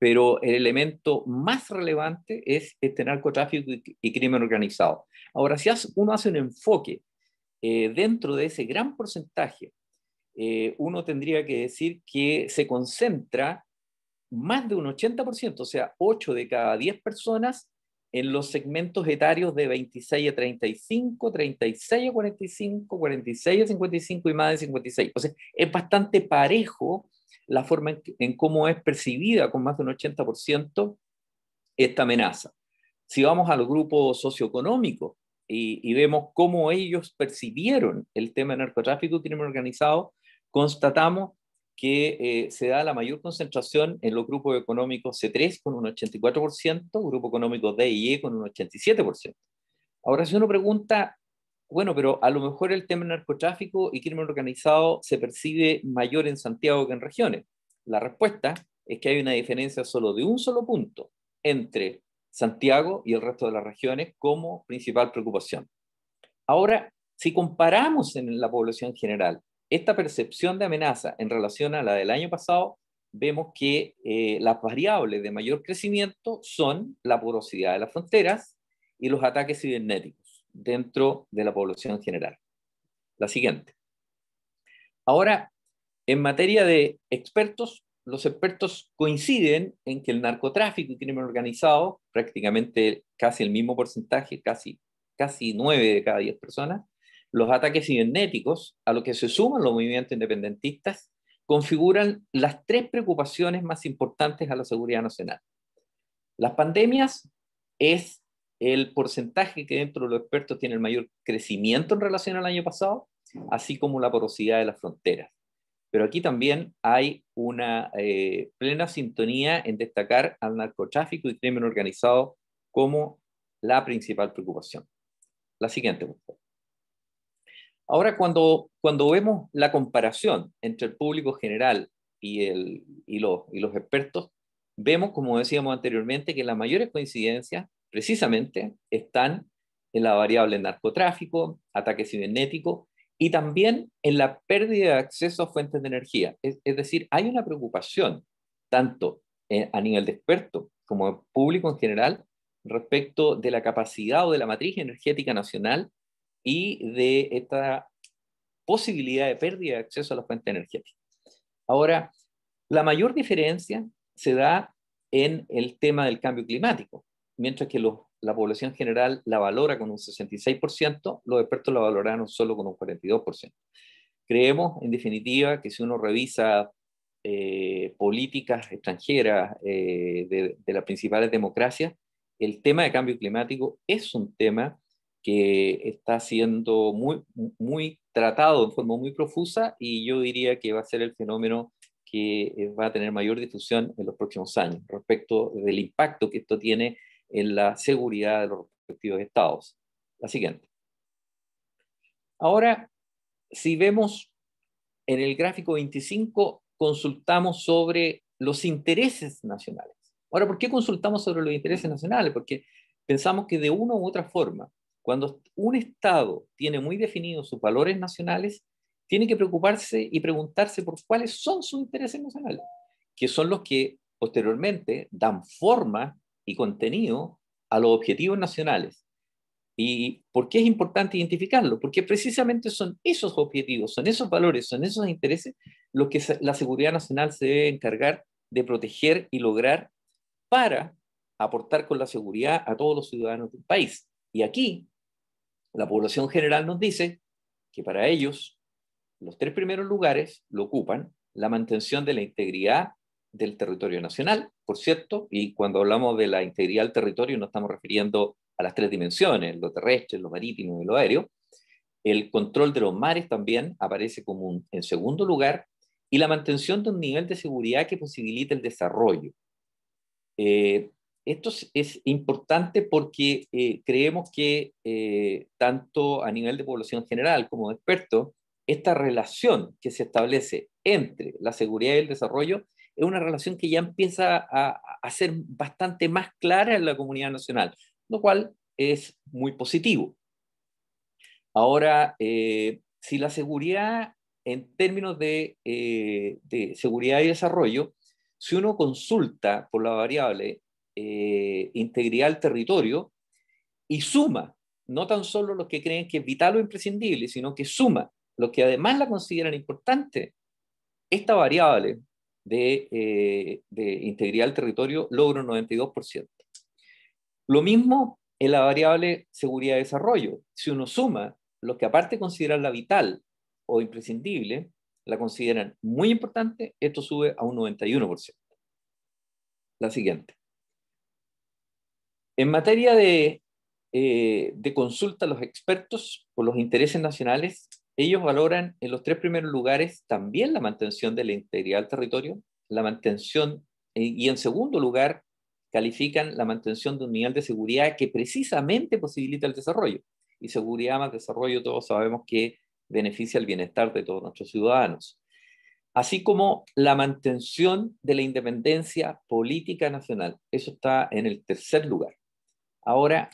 Pero el elemento más relevante es este narcotráfico y, crimen organizado. Ahora, si uno hace un enfoque dentro de ese gran porcentaje eh, uno tendría que decir que se concentra más de un 80%, o sea, 8 de cada 10 personas en los segmentos etarios de 26 a 35, 36 a 45, 46 a 55 y más de 56. O sea, es bastante parejo la forma en, cómo es percibida con más de un 80% esta amenaza. Si vamos al grupo socioeconómico y, y, vemos cómo ellos percibieron el tema del narcotráfico crimen organizado, constatamos que eh, se da la mayor concentración en los grupos económicos C3 con un 84%, grupo económico D y E con un 87%. Ahora, si uno pregunta, bueno, pero a lo mejor el tema del narcotráfico y crimen organizado se percibe mayor en Santiago que en regiones. La respuesta es que hay una diferencia solo de un solo punto entre Santiago y el resto de las regiones como principal preocupación. Ahora, si comparamos en la población general esta percepción de amenaza en relación a la del año pasado, vemos que eh, las variables de mayor crecimiento son la porosidad de las fronteras y los ataques cibernéticos dentro de la población general. La siguiente. Ahora, en materia de expertos, los expertos coinciden en que el narcotráfico y crimen organizado, prácticamente casi el mismo porcentaje, casi, casi 9 de cada 10 personas, los ataques cibernéticos, a los que se suman los movimientos independentistas, configuran las tres preocupaciones más importantes a la seguridad nacional. Las pandemias es el porcentaje que dentro de los expertos tiene el mayor crecimiento en relación al año pasado, así como la porosidad de las fronteras. Pero aquí también hay una eh, plena sintonía en destacar al narcotráfico y crimen organizado como la principal preocupación. La siguiente, por Ahora, cuando, cuando vemos la comparación entre el público general y, los, expertos, vemos, como decíamos anteriormente, que las mayores coincidencias precisamente están en la variable narcotráfico, ataque cibernético y también en la pérdida de acceso a fuentes de energía. Es, decir, hay una preocupación tanto eh, a nivel de expertos como público en general respecto de la capacidad o de la matriz energética nacional y de esta posibilidad de pérdida de acceso a la fuentes energética. Ahora, la mayor diferencia se da en el tema del cambio climático, mientras que la población general la valora con un 66%, los expertos la valoraron solo con un 42%. Creemos, en definitiva, que si uno revisa eh, políticas extranjeras eh, de, de las principales democracias, el tema de cambio climático es un tema que está siendo muy, muy tratado en forma muy profusa y yo diría que va a ser el fenómeno que eh, va a tener mayor difusión en los próximos años respecto del impacto que esto tiene en la seguridad de los respectivos estados. La siguiente. Ahora, si vemos en el gráfico 25, consultamos sobre los intereses nacionales. Ahora, ¿por qué consultamos sobre los intereses nacionales? Porque pensamos que de una u otra forma cuando un Estado tiene muy definidos sus valores nacionales, tiene que preocuparse y preguntarse por cuáles son sus intereses nacionales, que son los que posteriormente dan forma y contenido a los objetivos nacionales. ¿Y por qué es importante identificarlo? Porque precisamente son esos objetivos, son esos valores, son esos intereses los que la seguridad nacional se debe encargar de proteger y lograr para aportar con la seguridad a todos los ciudadanos del país. Y aquí la población general nos dice que para ellos los tres primeros lugares lo ocupan la mantención de la integridad del territorio nacional, por cierto, y cuando hablamos de la integridad del territorio no estamos refiriendo a las tres dimensiones, lo terrestre, lo marítimo y lo aéreo. El control de los mares también aparece como un, en segundo lugar y la mantención de un nivel de seguridad que posibilite el desarrollo. Eh, esto es, importante porque eh, creemos que eh, tanto a nivel de población general como de expertos, esta relación que se establece entre la seguridad y el desarrollo es una relación que ya empieza a, ser bastante más clara en la comunidad nacional, lo cual es muy positivo. Ahora, eh, si la seguridad en términos de, de seguridad y desarrollo, si uno consulta por la variable eh, integridad al territorio y suma, no tan solo los que creen que es vital o imprescindible, sino que suma los que además la consideran importante, esta variable de, eh, integridad al territorio logra un 92%. Lo mismo en la variable seguridad y desarrollo. Si uno suma los que aparte consideran la vital o imprescindible, la consideran muy importante, esto sube a un 91%. La siguiente. En materia de, eh, consulta a los expertos por los intereses nacionales, ellos valoran en los tres primeros lugares también la mantención de la integridad del territorio, la mantención, eh, y en segundo lugar, califican la mantención de un nivel de seguridad que precisamente posibilita el desarrollo. Y seguridad más desarrollo, todos sabemos que beneficia el bienestar de todos nuestros ciudadanos, así como la mantención de la independencia política nacional. Eso está en el tercer lugar. Ahora,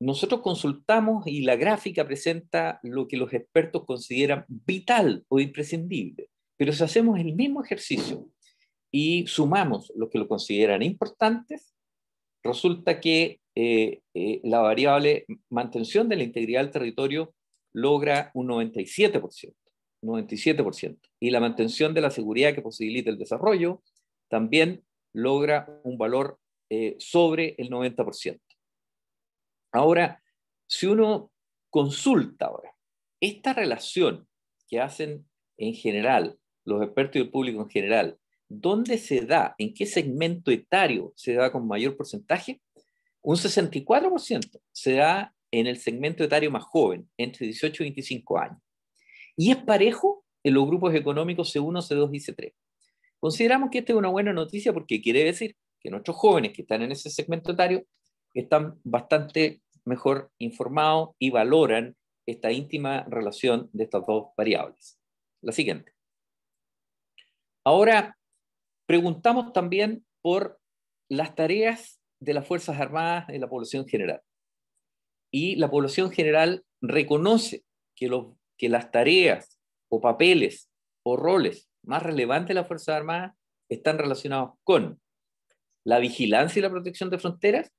nosotros consultamos y la gráfica presenta lo que los expertos consideran vital o imprescindible, pero si hacemos el mismo ejercicio y sumamos lo que lo consideran importantes, resulta que eh, eh, la variable mantención de la integridad del territorio logra un 97%, 97%, y la mantención de la seguridad que posibilita el desarrollo también logra un valor eh, sobre el 90%. Ahora, si uno consulta esta relación que hacen en general los expertos y el público en general, ¿dónde se da? ¿En qué segmento etario se da con mayor porcentaje? Un 64% se da en el segmento etario más joven, entre 18 y 25 años. Y es parejo en los grupos económicos C1, C2 y C3. Consideramos que esta es una buena noticia porque quiere decir que nuestros jóvenes que están en ese segmento etario están bastante mejor informado y valoran esta íntima relación de estas dos variables. La siguiente. Ahora, preguntamos también por las tareas de las Fuerzas Armadas en la población general. Y la población general reconoce que, que las tareas o papeles o roles más relevantes de las Fuerzas Armadas están relacionados con la vigilancia y la protección de fronteras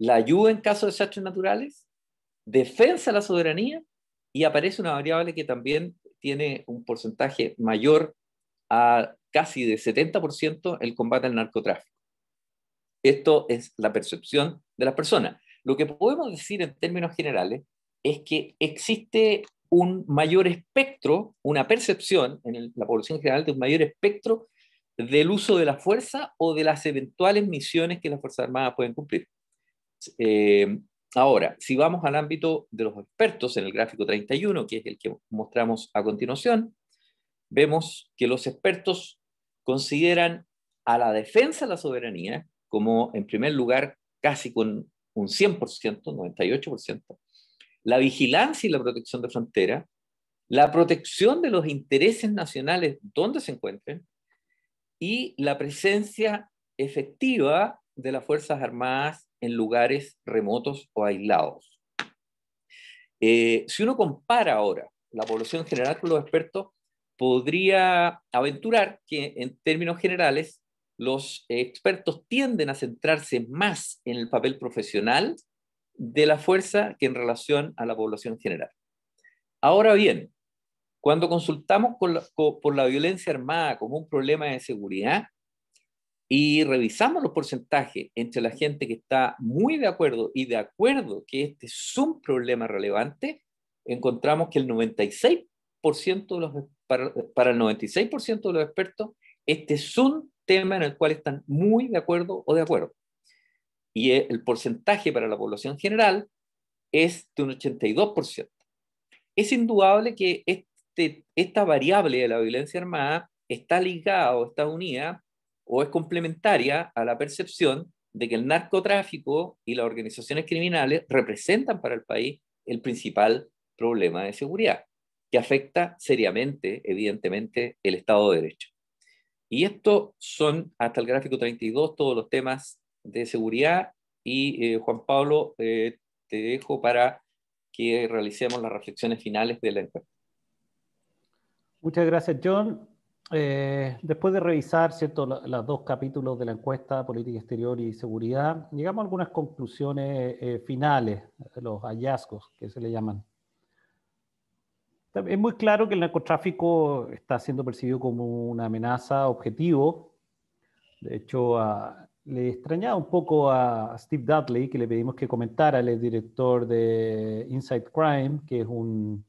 la ayuda en caso de desastres naturales, defensa de la soberanía y aparece una variable que también tiene un porcentaje mayor a casi de 70% el combate al narcotráfico. Esto es la percepción de las personas. Lo que podemos decir en términos generales es que existe un mayor espectro, una percepción en la población general de un mayor espectro del uso de la fuerza o de las eventuales misiones que las Fuerzas Armadas pueden cumplir. Eh, ahora, si vamos al ámbito de los expertos en el gráfico 31, que es el que mostramos a continuación, vemos que los expertos consideran a la defensa de la soberanía como, en primer lugar, casi con un 100%, 98%, la vigilancia y la protección de frontera, la protección de los intereses nacionales donde se encuentren y la presencia efectiva de las Fuerzas Armadas en lugares remotos o aislados. Eh, si uno compara ahora la población general con los expertos, podría aventurar que en términos generales los expertos tienden a centrarse más en el papel profesional de la fuerza que en relación a la población general. Ahora bien, cuando consultamos por la violencia armada como un problema de seguridad, y revisamos los porcentajes entre la gente que está muy de acuerdo y de acuerdo que este es un problema relevante, encontramos que el 96% de los, para, el 96% de los expertos, este es un tema en el cual están muy de acuerdo o de acuerdo. Y e, el porcentaje para la población general es de un 82%. Es indudable que este, esta variable de la violencia armada está ligada o está unida o es complementaria a la percepción de que el narcotráfico y las organizaciones criminales representan para el país el principal problema de seguridad, que afecta seriamente, evidentemente, el Estado de Derecho. Y estos son, hasta el gráfico 32, todos los temas de seguridad. Y eh, Juan Pablo, eh, te dejo para que realicemos las reflexiones finales de la encuesta. Muchas gracias, John. Eh, después de revisar ¿cierto? los dos capítulos de la encuesta, política exterior y seguridad, llegamos a algunas conclusiones eh, finales, los hallazgos que se le llaman. Es muy claro que el narcotráfico está siendo percibido como una amenaza objetivo. De hecho, le extrañaba un poco a Steve Dudley, que le pedimos que comentara, el director de Inside Crime, que es un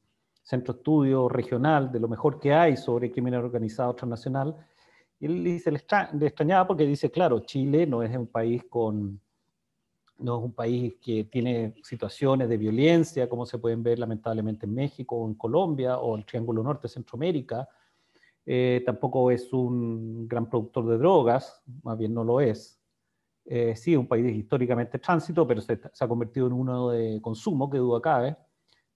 centro estudio regional de lo mejor que hay sobre crimen organizado transnacional, y él dice, le, extrañaba porque dice, claro, Chile no es un país con no es un país que tiene situaciones de violencia, como se pueden ver lamentablemente en México o en Colombia o el Triángulo Norte, Centroamérica. Eh, tampoco es un gran productor de drogas, más bien no lo es. Eh, sí, un país históricamente tránsito, pero se, se, ha convertido en uno de consumo, que duda cabe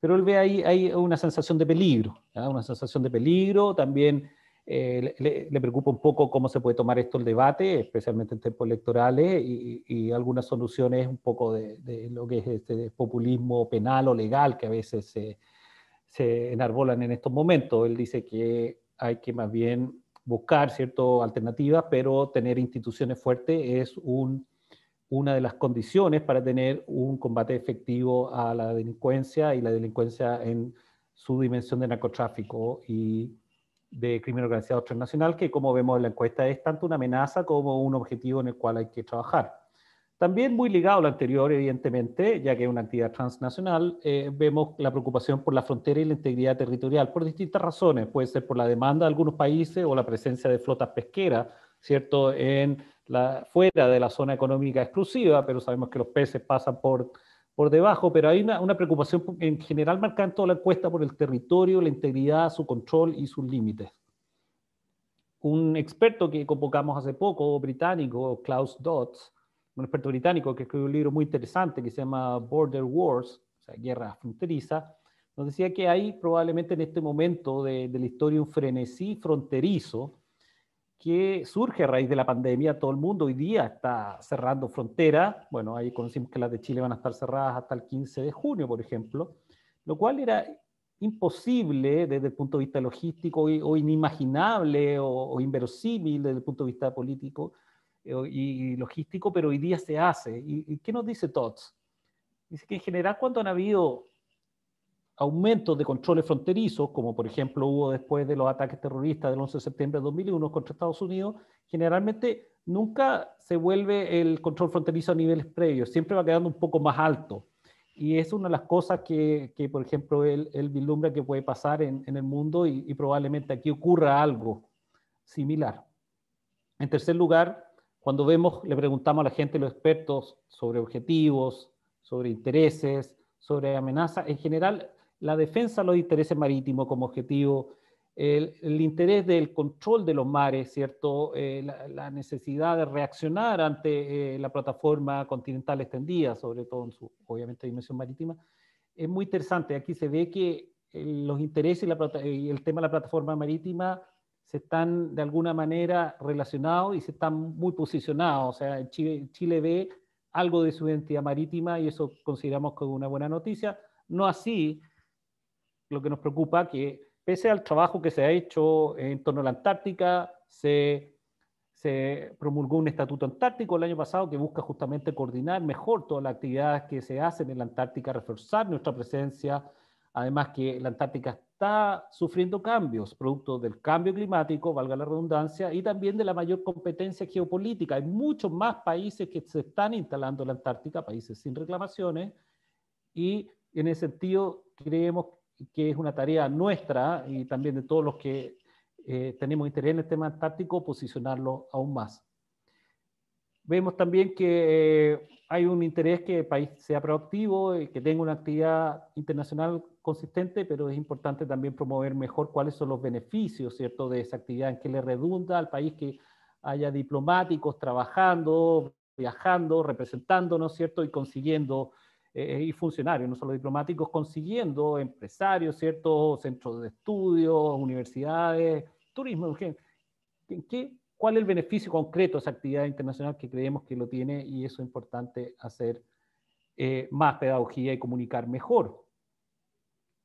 pero él ve ahí hay una sensación de peligro, una sensación de peligro, también eh, le, preocupa un poco cómo se puede tomar esto el debate, especialmente en tiempos electorales, y, algunas soluciones un poco de, lo que es este populismo penal o legal que a veces se, se, enarbolan en estos momentos. Él dice que hay que más bien buscar ciertas alternativas, pero tener instituciones fuertes es un una de las condiciones para tener un combate efectivo a la delincuencia y la delincuencia en su dimensión de narcotráfico y de crimen organizado transnacional, que como vemos en la encuesta es tanto una amenaza como un objetivo en el cual hay que trabajar. También muy ligado a lo anterior, evidentemente, ya que es una actividad transnacional, eh, vemos la preocupación por la frontera y la integridad territorial, por distintas razones. Puede ser por la demanda de algunos países o la presencia de flotas pesqueras, ¿cierto?, en fuera de la zona económica exclusiva, pero sabemos que los peces pasan por, por debajo, pero hay una, una preocupación en general marcada en toda la encuesta por el territorio, la integridad, su control y sus límites. Un experto que convocamos hace poco, británico, Klaus Dodds, un experto británico que escribió un libro muy interesante que se llama Border Wars, o sea, Guerra Fronteriza, nos decía que hay probablemente en este momento de, de la historia un frenesí fronterizo que surge a raíz de la pandemia. Todo el mundo hoy día está cerrando fronteras. Bueno, ahí conocimos que las de Chile van a estar cerradas hasta el 15 de junio, por ejemplo, lo cual era imposible desde el punto de vista logístico o inimaginable o, inverosímil desde el punto de vista político eh, y logístico, pero hoy día se hace. ¿Y, qué nos dice Tots? Dice que en general cuando han habido aumentos de controles fronterizos, como por ejemplo hubo después de los ataques terroristas del 11 de septiembre de 2001 contra Estados Unidos, generalmente nunca se vuelve el control fronterizo a niveles previos, siempre va quedando un poco más alto. Y es una de las cosas que, por ejemplo, él, vislumbra que puede pasar en, el mundo y, probablemente aquí ocurra algo similar. En tercer lugar, cuando vemos, le preguntamos a la gente, los expertos, sobre objetivos, sobre intereses, sobre amenazas, en general la defensa de los intereses marítimos como objetivo, el, interés del control de los mares, ¿cierto? Eh, la, necesidad de reaccionar ante eh, la plataforma continental extendida, sobre todo en su, obviamente, dimensión marítima, es muy interesante. Aquí se ve que eh, los intereses y, el tema de la plataforma marítima se están de alguna manera relacionados y se están muy posicionados. O sea, Chile, Chile, ve algo de su identidad marítima y eso consideramos como una buena noticia. No así lo que nos preocupa, que pese al trabajo que se ha hecho en torno a la Antártica, se, se promulgó un estatuto antártico el año pasado que busca justamente coordinar mejor todas las actividades que se hacen en la Antártica, reforzar nuestra presencia, además que la Antártica está sufriendo cambios, producto del cambio climático, valga la redundancia, y también de la mayor competencia geopolítica. Hay muchos más países que se están instalando en la Antártica, países sin reclamaciones, y en ese sentido creemos que es una tarea nuestra y también de todos los que eh, tenemos interés en el tema táctico, posicionarlo aún más. Vemos también que eh, hay un interés que el país sea proactivo y eh, que tenga una actividad internacional consistente, pero es importante también promover mejor cuáles son los beneficios ¿cierto? de esa actividad, en qué le redunda al país que haya diplomáticos trabajando, viajando, representándonos ¿cierto? y consiguiendo eh, y funcionarios, no solo diplomáticos, consiguiendo empresarios, ciertos Centros de estudios, universidades, turismo. ¿En ¿Cuál es el beneficio concreto de esa actividad internacional que creemos que lo tiene? Y eso es importante hacer eh, más pedagogía y comunicar mejor.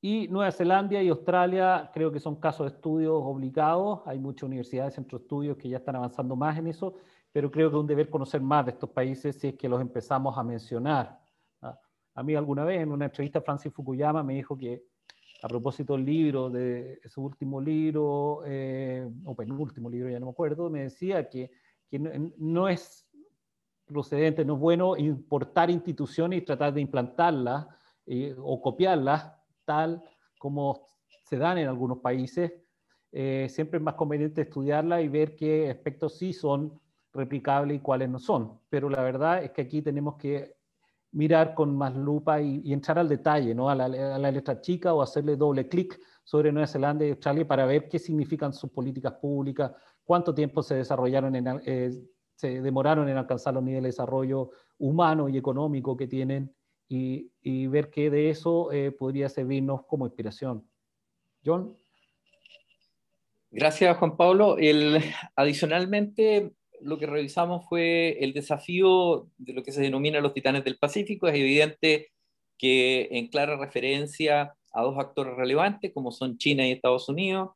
Y Nueva Zelanda y Australia creo que son casos de estudios obligados. Hay muchas universidades, centros de estudios que ya están avanzando más en eso, pero creo que es un deber conocer más de estos países si es que los empezamos a mencionar a mí alguna vez en una entrevista Francis Fukuyama me dijo que a propósito del libro, de su último libro, eh, o penúltimo libro, ya no me acuerdo, me decía que, no, es procedente, no es bueno importar instituciones y tratar de implantarlas eh, o copiarlas tal como se dan en algunos países. Eh, siempre es más conveniente estudiarlas y ver qué aspectos sí son replicables y cuáles no son. Pero la verdad es que aquí tenemos que mirar con más lupa y, entrar al detalle, ¿no? A la, letra chica o hacerle doble clic sobre Nueva Zelanda y Australia para ver qué significan sus políticas públicas, cuánto tiempo se desarrollaron, en, eh, se demoraron en alcanzar los niveles de desarrollo humano y económico que tienen y, ver qué de eso eh, podría servirnos como inspiración. John. Gracias, Juan Pablo. El, adicionalmente, lo que revisamos fue el desafío de lo que se denomina los titanes del Pacífico. Es evidente que en clara referencia a dos actores relevantes, como son China y Estados Unidos,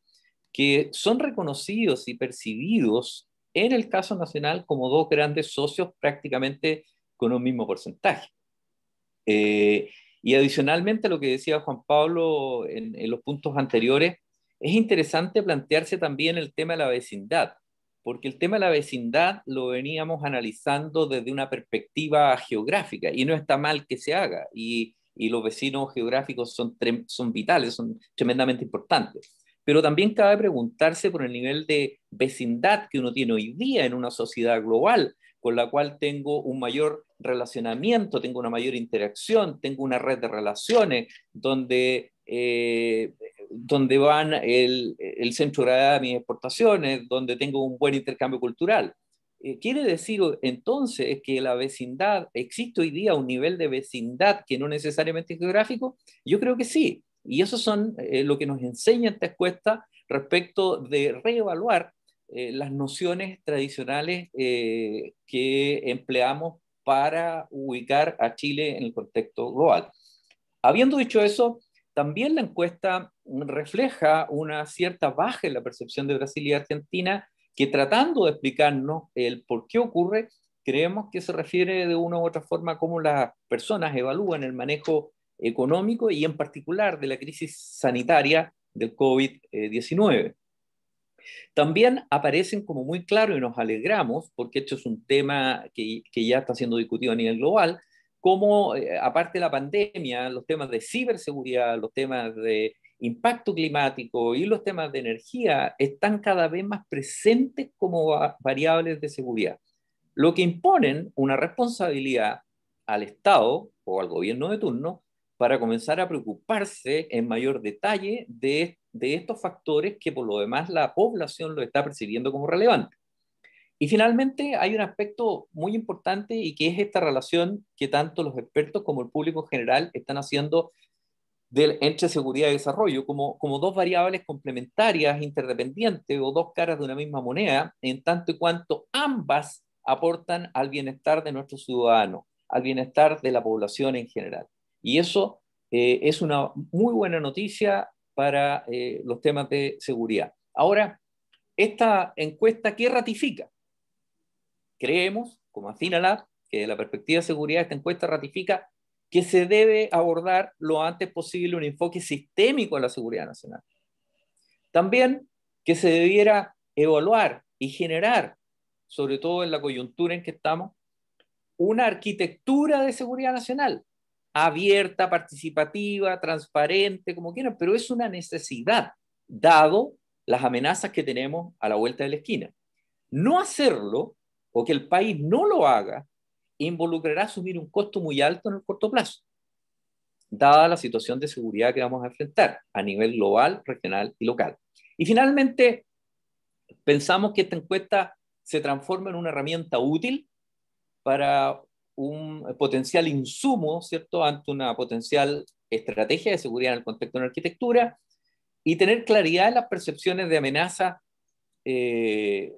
que son reconocidos y percibidos en el caso nacional como dos grandes socios prácticamente con un mismo porcentaje. Eh, y adicionalmente lo que decía Juan Pablo en los puntos anteriores, es interesante plantearse también el tema de la vecindad porque el tema de la vecindad lo veníamos analizando desde una perspectiva geográfica y no está mal que se haga. Y, y los vecinos geográficos son, son vitales, son tremendamente importantes. Pero también cabe preguntarse por el nivel de vecindad que uno tiene hoy día en una sociedad global, con la cual tengo un mayor relacionamiento, tengo una mayor interacción, tengo una red de relaciones, donde eh, donde van el, el centro de mi exportaciones, donde tengo un buen intercambio cultural. Eh, quiere decir entonces que la vecindad, ¿existe hoy día un nivel de vecindad que no necesariamente es geográfico? Yo creo que sí. Y eso son eh, lo que nos enseña esta encuesta respecto de reevaluar eh, las nociones tradicionales que empleamos para ubicar a Chile en el contexto global. Habiendo dicho eso, también la encuesta refleja una cierta baja en la percepción de Brasil y Argentina, que tratando de explicarnos el por qué ocurre, creemos que se refiere de una u otra forma a cómo las personas evalúan el manejo económico y en particular de la crisis sanitaria del COVID-19. También aparecen como muy claro y nos alegramos, porque esto es un tema que, que ya está siendo discutido a nivel global, cómo, eh, aparte de la pandemia, los temas de ciberseguridad, los temas de impacto climático y los temas de energía están cada vez más presentes como variables de seguridad, lo que imponen una responsabilidad al Estado o al gobierno de turno para comenzar a preocuparse en mayor detalle de estos factores que por lo demás la población lo está percibiendo como relevante. Y finalmente hay un aspecto muy importante y que es esta relación que tanto los expertos como el público general están haciendo del, entre seguridad y desarrollo como, como dos variables complementarias, interdependientes o dos caras de una misma moneda, en tanto y cuanto ambas aportan al bienestar de nuestros ciudadanos, al bienestar de la población en general. Y eso eh, es una muy buena noticia para eh, los temas de seguridad. Ahora, esta encuesta, ¿qué ratifica? Creemos, como afina la que de la perspectiva de seguridad esta encuesta ratifica que se debe abordar lo antes posible un enfoque sistémico a la seguridad nacional. También que se debiera evaluar y generar, sobre todo en la coyuntura en que estamos, una arquitectura de seguridad nacional abierta, participativa, transparente, como quieran, pero es una necesidad, dado las amenazas que tenemos a la vuelta de la esquina. No hacerlo o que el país no lo haga, involucrará asumir un costo muy alto en el corto plazo, dada la situación de seguridad que vamos a enfrentar a nivel global, regional y local. Y finalmente, pensamos que esta encuesta se transforma en una herramienta útil para un potencial insumo, ¿cierto?, ante una potencial estrategia de seguridad en el contexto de la arquitectura y tener claridad en las percepciones de amenaza eh,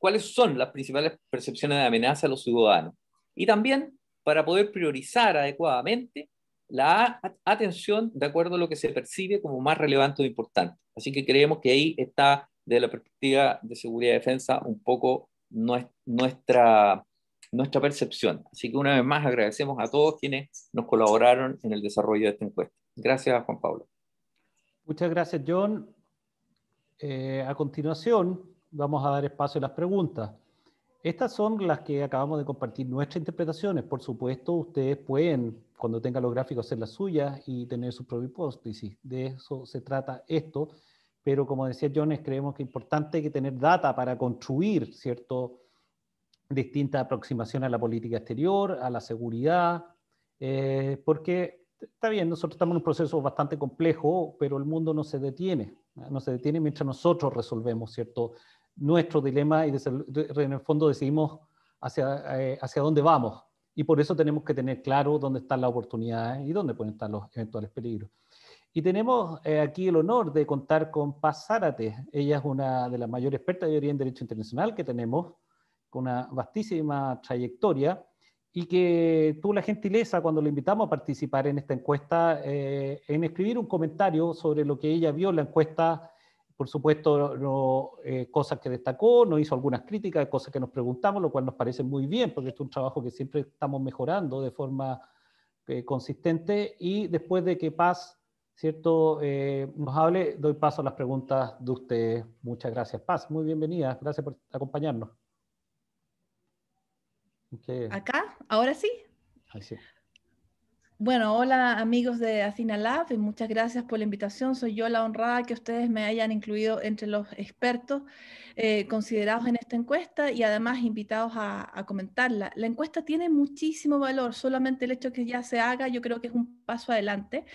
cuáles son las principales percepciones de amenaza a los ciudadanos. Y también para poder priorizar adecuadamente la atención de acuerdo a lo que se percibe como más relevante o importante. Así que creemos que ahí está, desde la perspectiva de seguridad y defensa, un poco nuestra, nuestra percepción. Así que una vez más agradecemos a todos quienes nos colaboraron en el desarrollo de esta encuesta. Gracias, Juan Pablo. Muchas gracias, John. Eh, a continuación, vamos a dar espacio a las preguntas. Estas son las que acabamos de compartir nuestras interpretaciones. Por supuesto, ustedes pueden, cuando tengan los gráficos, hacer las suyas y tener su propia hipótesis. De eso se trata esto. Pero como decía Jones, creemos que es importante que tener data para construir, ¿cierto? distintas aproximaciones a la política exterior, a la seguridad, eh, porque está bien, nosotros estamos en un proceso bastante complejo, pero el mundo no se detiene, no se detiene mientras nosotros resolvemos, ¿cierto? nuestro dilema y en el fondo decidimos hacia, eh, hacia dónde vamos. Y por eso tenemos que tener claro dónde están las oportunidades y dónde pueden estar los eventuales peligros. Y tenemos eh, aquí el honor de contar con Paz Zárate. Ella es una de las mayores expertas de teoría en Derecho Internacional que tenemos, con una vastísima trayectoria, y que tuvo la gentileza, cuando la invitamos a participar en esta encuesta, eh, en escribir un comentario sobre lo que ella vio en la encuesta por supuesto, eh, cosas que destacó, nos hizo algunas críticas, cosas que nos preguntamos, lo cual nos parece muy bien, porque es un trabajo que siempre estamos mejorando de forma eh, consistente. Y después de que Paz ¿cierto? Eh, nos hable, doy paso a las preguntas de ustedes. Muchas gracias. Paz, muy bienvenida. Gracias por acompañarnos. ¿Acá? ¿Ahora sí? Ahí sí. Bueno, hola amigos de Athena Lab y muchas gracias por la invitación. Soy yo la honrada que ustedes me hayan incluido entre los expertos eh, considerados en esta encuesta y además invitados a, comentarla. La encuesta tiene muchísimo valor, solamente el hecho que ya se haga yo creo que es un paso adelante.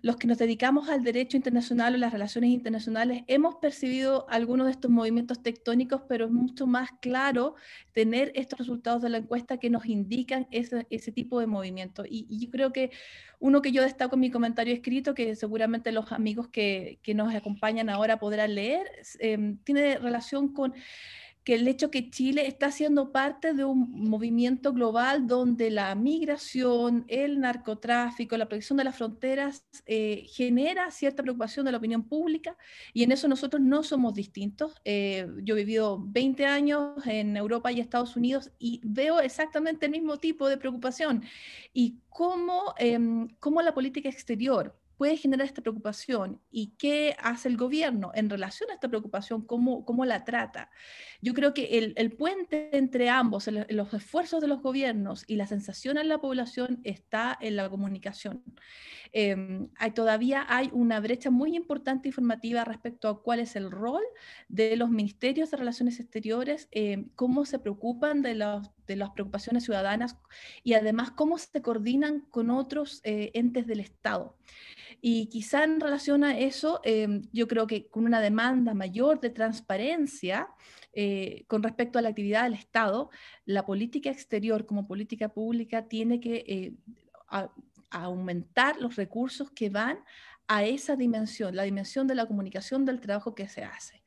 Los que nos dedicamos al derecho internacional o las relaciones internacionales hemos percibido algunos de estos movimientos tectónicos, pero es mucho más claro tener estos resultados de la encuesta que nos indican ese, tipo de movimiento. y yo creo que uno que yo destaco en mi comentario escrito, que seguramente los amigos que, nos acompañan ahora podrán leer, em, tiene relación con que el hecho que Chile está siendo parte de un movimiento global donde la migración, el narcotráfico, la protección de las fronteras eh, genera cierta preocupación de la opinión pública y en eso nosotros no somos distintos. Eh, yo he vivido 20 años en Europa y Estados Unidos y veo exactamente el mismo tipo de preocupación y cómo, em, cómo la política exterior puede generar esta preocupación y qué hace el gobierno en relación a esta preocupación, cómo, cómo la trata. Yo creo que el, puente entre ambos, los esfuerzos de los gobiernos y la sensación en la población está en la comunicación. Em, hay, todavía hay una brecha muy importante informativa respecto a cuál es el rol de los ministerios de Relaciones Exteriores, em, cómo se preocupan de los de las preocupaciones ciudadanas y además cómo se coordinan con otros eh, entes del Estado. Y quizá en relación a eso, em, yo creo que con una demanda mayor de transparencia eh, con respecto a la actividad del Estado, la política exterior como política pública tiene que eh, aumentar los recursos que van a esa dimensión, la dimensión de la comunicación del trabajo que se hace.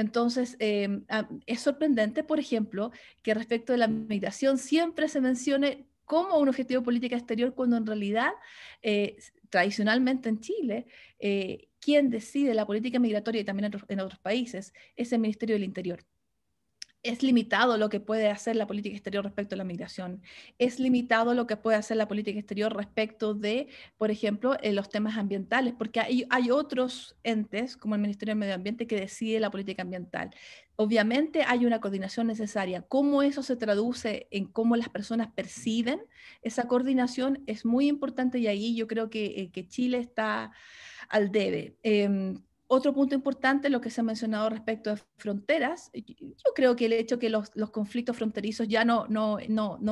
Entonces, em, ah, es sorprendente, por ejemplo, que respecto de la migración siempre se mencione como un objetivo de política exterior cuando en realidad, eh, tradicionalmente en Chile, eh, quien decide la política migratoria y también en otros países es el Ministerio del Interior es limitado lo que puede hacer la política exterior respecto a la migración. Es limitado lo que puede hacer la política exterior respecto de, por ejemplo, eh, los temas ambientales, porque hay, otros entes, como el Ministerio del Medio Ambiente, que decide la política ambiental. Obviamente hay una coordinación necesaria. Cómo eso se traduce en cómo las personas perciben esa coordinación es muy importante y ahí yo creo que, eh, Chile está al debe. Em, otro punto importante, lo que se ha mencionado respecto de fronteras, yo creo que el hecho que los, conflictos fronterizos ya no, no,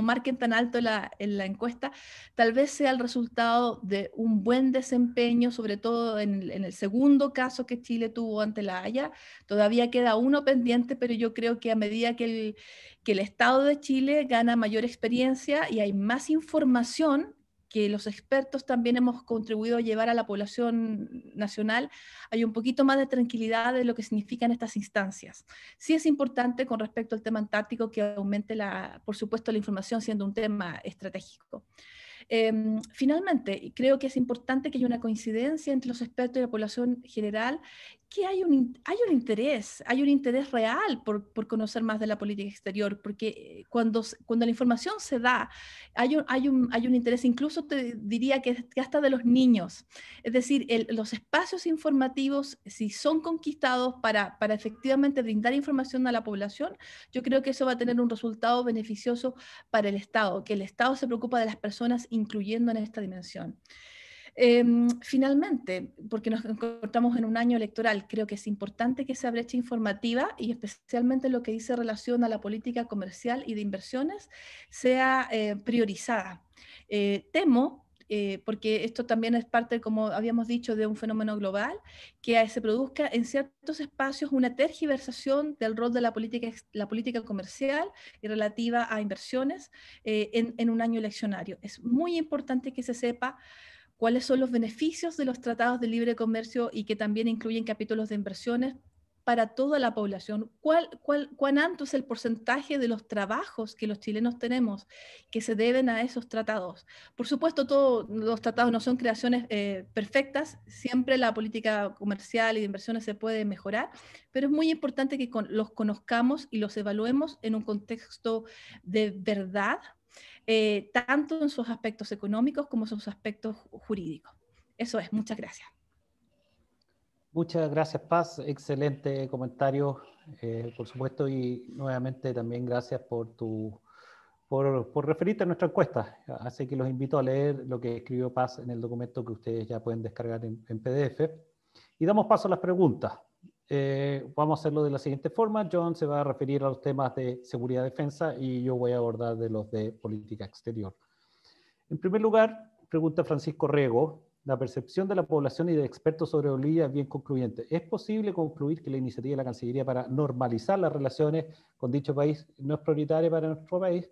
marquen tan alto en la encuesta, tal vez sea el resultado de un buen desempeño, sobre todo en, el segundo caso que Chile tuvo ante la Haya. Todavía queda uno pendiente, pero yo creo que a medida que el, que el Estado de Chile gana mayor experiencia y hay más información, que los expertos también hemos contribuido a llevar a la población nacional, hay un poquito más de tranquilidad de lo que significan estas instancias. Sí es importante con respecto al tema antártico que aumente, la, por supuesto, la información siendo un tema estratégico. Em, finalmente, creo que es importante que haya una coincidencia entre los expertos y la población general que hay un, hay un interés, hay un interés real por, conocer más de la política exterior, porque eh, cuando, cuando la información se da, hay un, hay hay un interés, incluso te diría que, hasta de los niños. Es decir, los espacios informativos, si son conquistados para, para efectivamente brindar información a la población, yo creo que eso va a tener un resultado beneficioso para el Estado, que el Estado se preocupa de las personas, incluyendo en esta dimensión. Em, finalmente, porque nos encontramos en un año electoral, creo que es importante que esa brecha informativa y especialmente lo que dice relación a la política comercial y de inversiones sea eh, priorizada. Eh, temo eh, porque esto también es parte, como habíamos dicho, de un fenómeno global, que se produzca en ciertos espacios una tergiversación del rol de la política, la política comercial y relativa a inversiones en un año eleccionario. Es muy importante que se sepa cuáles son los beneficios de los tratados de libre comercio y que también incluyen capítulos de inversiones para toda la población, ¿Cuál, cuán alto es el porcentaje de los trabajos que los chilenos tenemos que se deben a esos tratados. Por supuesto, todos los tratados no son creaciones eh, perfectas, siempre la política comercial y de inversiones se puede mejorar, pero es muy importante que los conozcamos y los evaluemos en un contexto de verdad eh, tanto en sus aspectos económicos como en sus aspectos jurídicos. Eso es, muchas gracias. Muchas gracias, Paz. Excelente comentario, eh, por supuesto, y nuevamente también gracias por tu por, referirte a nuestra encuesta. Así que los invito a leer lo que escribió Paz en el documento que ustedes ya pueden descargar en PDF. Y damos paso a las preguntas. Eh, vamos a hacerlo de la siguiente forma. John se va a referir a los temas de seguridad y defensa y yo voy a abordar de los de política exterior. En primer lugar, pregunta Francisco Rego, la percepción de la población y de expertos sobre Bolivia es bien concluyente. ¿Es posible concluir que la iniciativa de la Cancillería para normalizar las relaciones con dicho país no es prioritaria para nuestro país?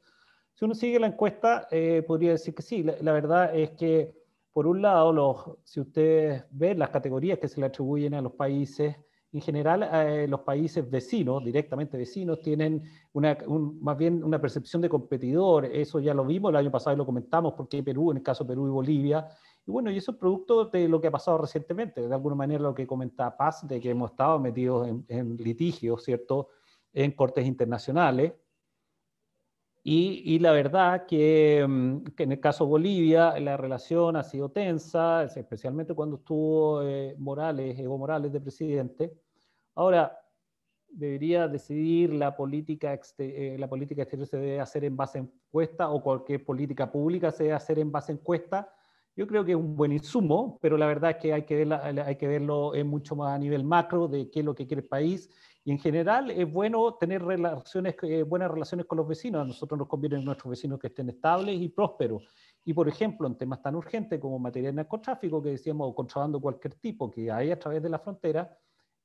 Si uno sigue la encuesta, eh, podría decir que sí. La, verdad es que, por un lado, los, si ustedes ven las categorías que se le atribuyen a los países, en general eh, los países vecinos, directamente vecinos, tienen una, más bien una percepción de competidor. Eso ya lo vimos el año pasado y lo comentamos, porque Perú, en el caso Perú y Bolivia. Y bueno, y eso es producto de lo que ha pasado recientemente, de alguna manera lo que comentaba Paz, de que hemos estado metidos en, en litigios, ¿cierto?, en cortes internacionales, y, la verdad mm, que, en el caso Bolivia la relación ha sido tensa, especialmente cuando estuvo eh, Morales, Evo Morales de presidente. Ahora, debería decidir la política, eh, la política exterior se debe hacer en base a encuesta o cualquier política pública se debe hacer en base a encuesta. Yo creo que es un buen insumo, pero la verdad es que hay que, hay que verlo en eh, mucho más a nivel macro de qué es lo que quiere el país y en general es bueno tener relaciones, eh, buenas relaciones con los vecinos. A nosotros nos conviene nuestros vecinos que estén estables y prósperos. Y por ejemplo, en temas tan urgentes como materia de narcotráfico, que decíamos, o contrabando cualquier tipo que hay a través de la frontera,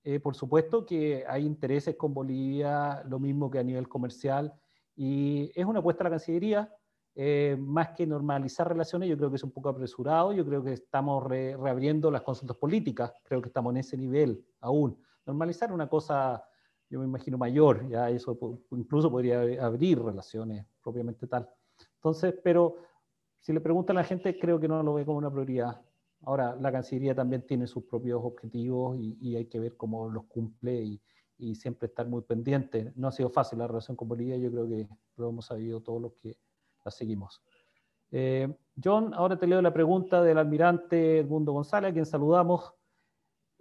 eh, por supuesto que hay intereses con Bolivia, lo mismo que a nivel comercial. Y es una apuesta a la Cancillería, eh, más que normalizar relaciones, yo creo que es un poco apresurado, yo creo que estamos reabriendo las consultas políticas, creo que estamos en ese nivel aún. Normalizar una cosa yo me imagino mayor, ya eso incluso podría abrir relaciones propiamente tal. Entonces, pero si le preguntan a la gente, creo que no lo ve como una prioridad. Ahora, la Cancillería también tiene sus propios objetivos y, hay que ver cómo los cumple y, y, siempre estar muy pendiente. No ha sido fácil la relación con Bolivia, yo creo que lo hemos sabido todos los que la seguimos. Eh, John, ahora te leo la pregunta del almirante Edmundo González, a quien saludamos.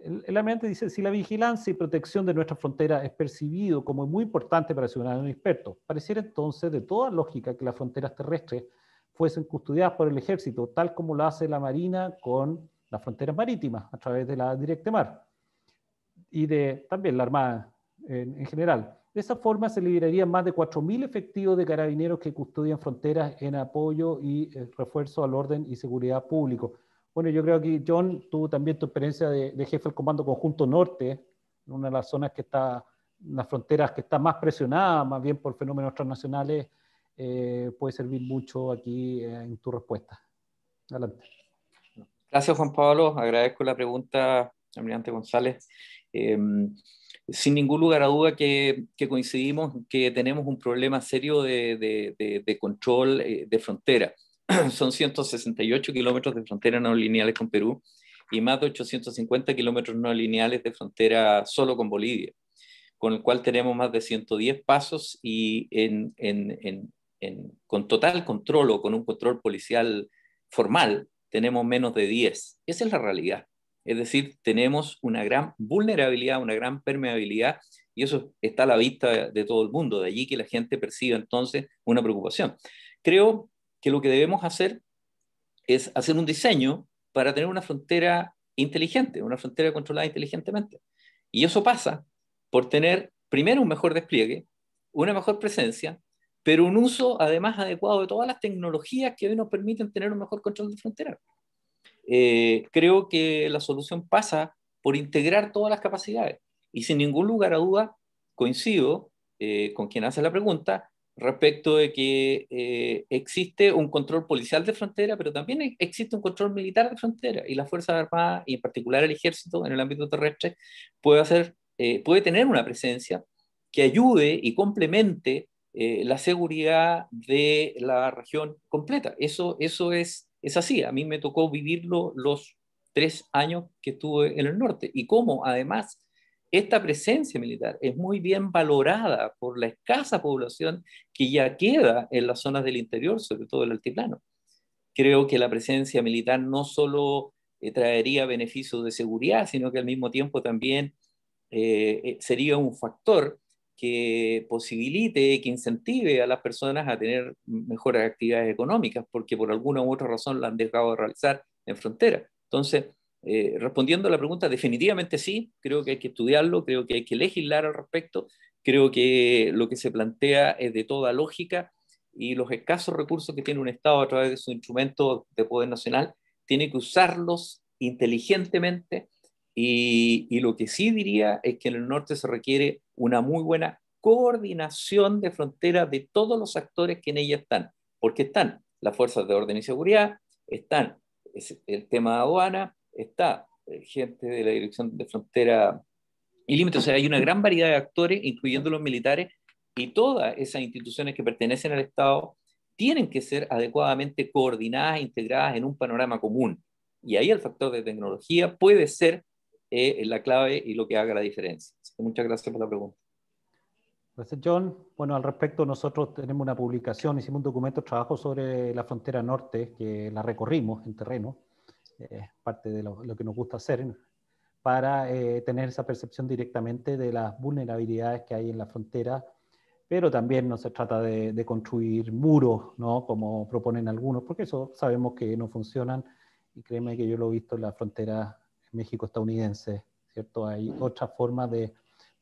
El, elemento dice, si la vigilancia y protección de nuestra frontera es percibido como muy importante para el ciudadano experto, pareciera entonces de toda lógica que las fronteras terrestres fuesen custodiadas por el ejército, tal como lo hace la Marina con las fronteras marítimas a través de la mar y de también la Armada en, general. De esa forma se liberarían más de 4.000 efectivos de carabineros que custodian fronteras en apoyo y eh, refuerzo al orden y seguridad público. Bueno, yo creo que John, tú también tu experiencia de, jefe del Comando Conjunto Norte, en una de las zonas que está, las fronteras que está más presionada, más bien por fenómenos transnacionales, eh, puede servir mucho aquí eh, en tu respuesta. Adelante. Gracias, Juan Pablo. Agradezco la pregunta, Almirante González. Eh, sin ningún lugar a duda que, coincidimos que tenemos un problema serio de, de control de frontera. son 168 kilómetros de frontera no lineales con Perú y más de 850 kilómetros no lineales de frontera solo con Bolivia, con el cual tenemos más de 110 pasos y con total control o con un control policial formal tenemos menos de 10. Esa es la realidad. Es decir, tenemos una gran vulnerabilidad, una gran permeabilidad y eso está a la vista de todo el mundo, de allí que la gente perciba entonces una preocupación. Creo que lo que debemos hacer es hacer un diseño para tener una frontera inteligente, una frontera controlada inteligentemente. Y eso pasa por tener primero un mejor despliegue, una mejor presencia, pero un uso además adecuado de todas las tecnologías que hoy nos permiten tener un mejor control de frontera. Eh, creo que la solución pasa por integrar todas las capacidades. Y sin ningún lugar a duda, coincido eh, con quien hace la pregunta, respecto de que eh, existe un control policial de frontera, pero también e-, existe un control militar de frontera y las Fuerzas Armadas y en particular el Ejército en el ámbito terrestre puede, hacer, eh, puede tener una presencia que ayude y complemente eh, la seguridad de la región completa. Eso, eso es, es así. A mí me tocó vivirlo los tres años que estuve en el norte y cómo además esta presencia militar es muy bien valorada por la escasa población que ya queda en las zonas del interior, sobre todo el altiplano. Creo que la presencia militar no solo eh, traería beneficios de seguridad, sino que al mismo tiempo también eh, eh, sería un factor que posibilite, que incentive a las personas a tener mejores actividades económicas, porque por alguna u otra razón la han dejado de realizar en frontera. Entonces, eh, respondiendo a la pregunta, definitivamente sí, creo que hay que estudiarlo, creo que hay que legislar al respecto, creo que lo que se plantea es de toda lógica y los escasos recursos que tiene un Estado a través de su instrumento de poder nacional, tiene que usarlos inteligentemente y, lo que sí diría es que en el norte se requiere una muy buena coordinación de frontera de todos los actores que en ella están, porque están las fuerzas de orden y seguridad, están el tema de aduana, está eh, gente de la Dirección de Frontera y Límites, o sea, hay una gran variedad de actores, incluyendo los militares, y todas esas instituciones que pertenecen al Estado tienen que ser adecuadamente coordinadas e integradas en un panorama común. Y ahí el factor de tecnología puede ser eh, la clave y lo que haga la diferencia. muchas gracias por la pregunta. Gracias, John. Bueno, al respecto, nosotros tenemos una publicación, hicimos un documento de trabajo sobre la frontera norte, que la recorrimos en terreno es parte de lo, que nos gusta hacer, para eh, tener esa percepción directamente de las vulnerabilidades que hay en la frontera, pero también no se trata de, construir muros, como proponen algunos, porque eso sabemos que no funcionan, y créeme que yo lo he visto en la frontera México-estadounidense, ¿cierto? Hay otras formas de,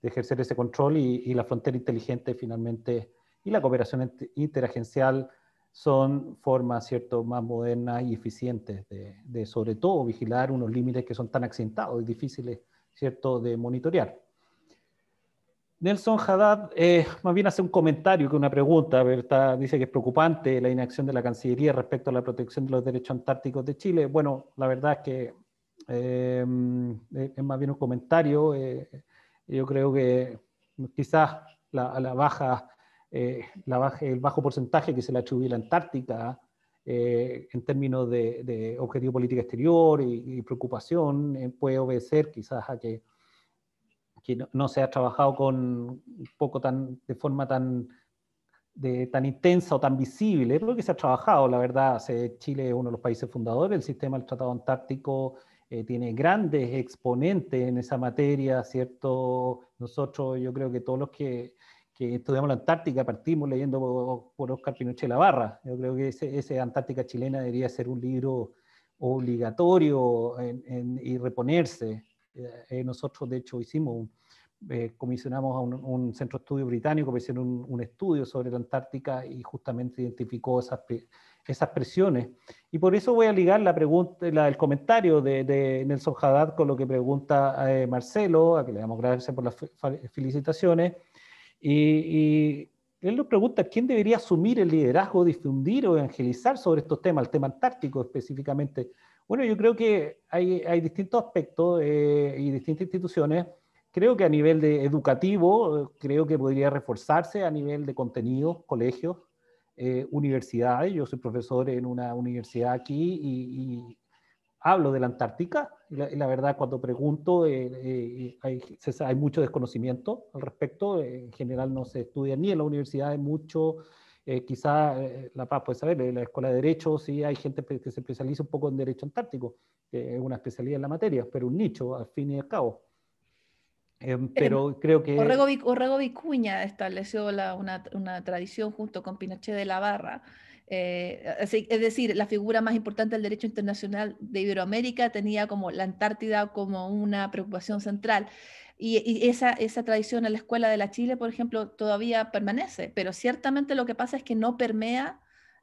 ejercer ese control y, y, la frontera inteligente finalmente, y la cooperación interagencial son formas, ¿cierto?, más modernas y eficientes de, sobre todo, vigilar unos límites que son tan accidentados y difíciles, ¿cierto?, de monitorear. Nelson Haddad eh, más bien hace un comentario que una pregunta, dice que es preocupante la inacción de la Cancillería respecto a la protección de los derechos antárticos de Chile. Bueno, la verdad es que eh, es más bien un comentario. Eh, yo creo que quizás a la baja eh, la el bajo porcentaje que se le atribuye a la Antártica eh, en términos de, objetivo política exterior y, preocupación eh, puede obedecer quizás a que, no, se ha trabajado con poco tan, de forma tan, de, tan intensa o tan visible, pero que se ha trabajado, la verdad, Chile es uno de los países fundadores del sistema del Tratado Antártico, tiene grandes exponentes en esa materia, ¿cierto? Nosotros, yo creo que todos los que que estudiamos la Antártica, partimos leyendo por, Oscar Pinochet La Barra. Yo creo que esa Antártica chilena debería ser un libro obligatorio y reponerse. Eh, eh, nosotros, de hecho, hicimos eh, comisionamos a un, centro de estudio británico para hacer un, estudio sobre la Antártica y justamente identificó esas, esas presiones. Y por eso voy a ligar la pregunta, el comentario de, Nelson Haddad con lo que pregunta Marcelo, a que le damos gracias por las felicitaciones, y, él nos pregunta quién debería asumir el liderazgo, difundir o evangelizar sobre estos temas, el tema antártico específicamente. Bueno, yo creo que hay, distintos aspectos eh, y distintas instituciones. Creo que a nivel de educativo, creo que podría reforzarse a nivel de contenidos, colegios, eh, universidades. Yo soy profesor en una universidad aquí y, y hablo de la Antártica y la, verdad cuando pregunto eh, eh, hay, mucho desconocimiento al respecto, eh, en general no se estudia ni en la universidad, hay mucho, quizá la paz puede saber, en la Escuela de Derecho sí hay gente que se especializa un poco en Derecho Antártico, es una especialidad en la materia, pero un nicho al fin y al cabo. pero creo que... Orrego, Vicuña estableció una, una tradición junto con Pinochet de la Barra, eh, es decir, la figura más importante del derecho internacional de Iberoamérica tenía como la Antártida como una preocupación central. Y, esa, esa, tradición en la escuela de la Chile, por ejemplo, todavía permanece, pero ciertamente lo que pasa es que no permea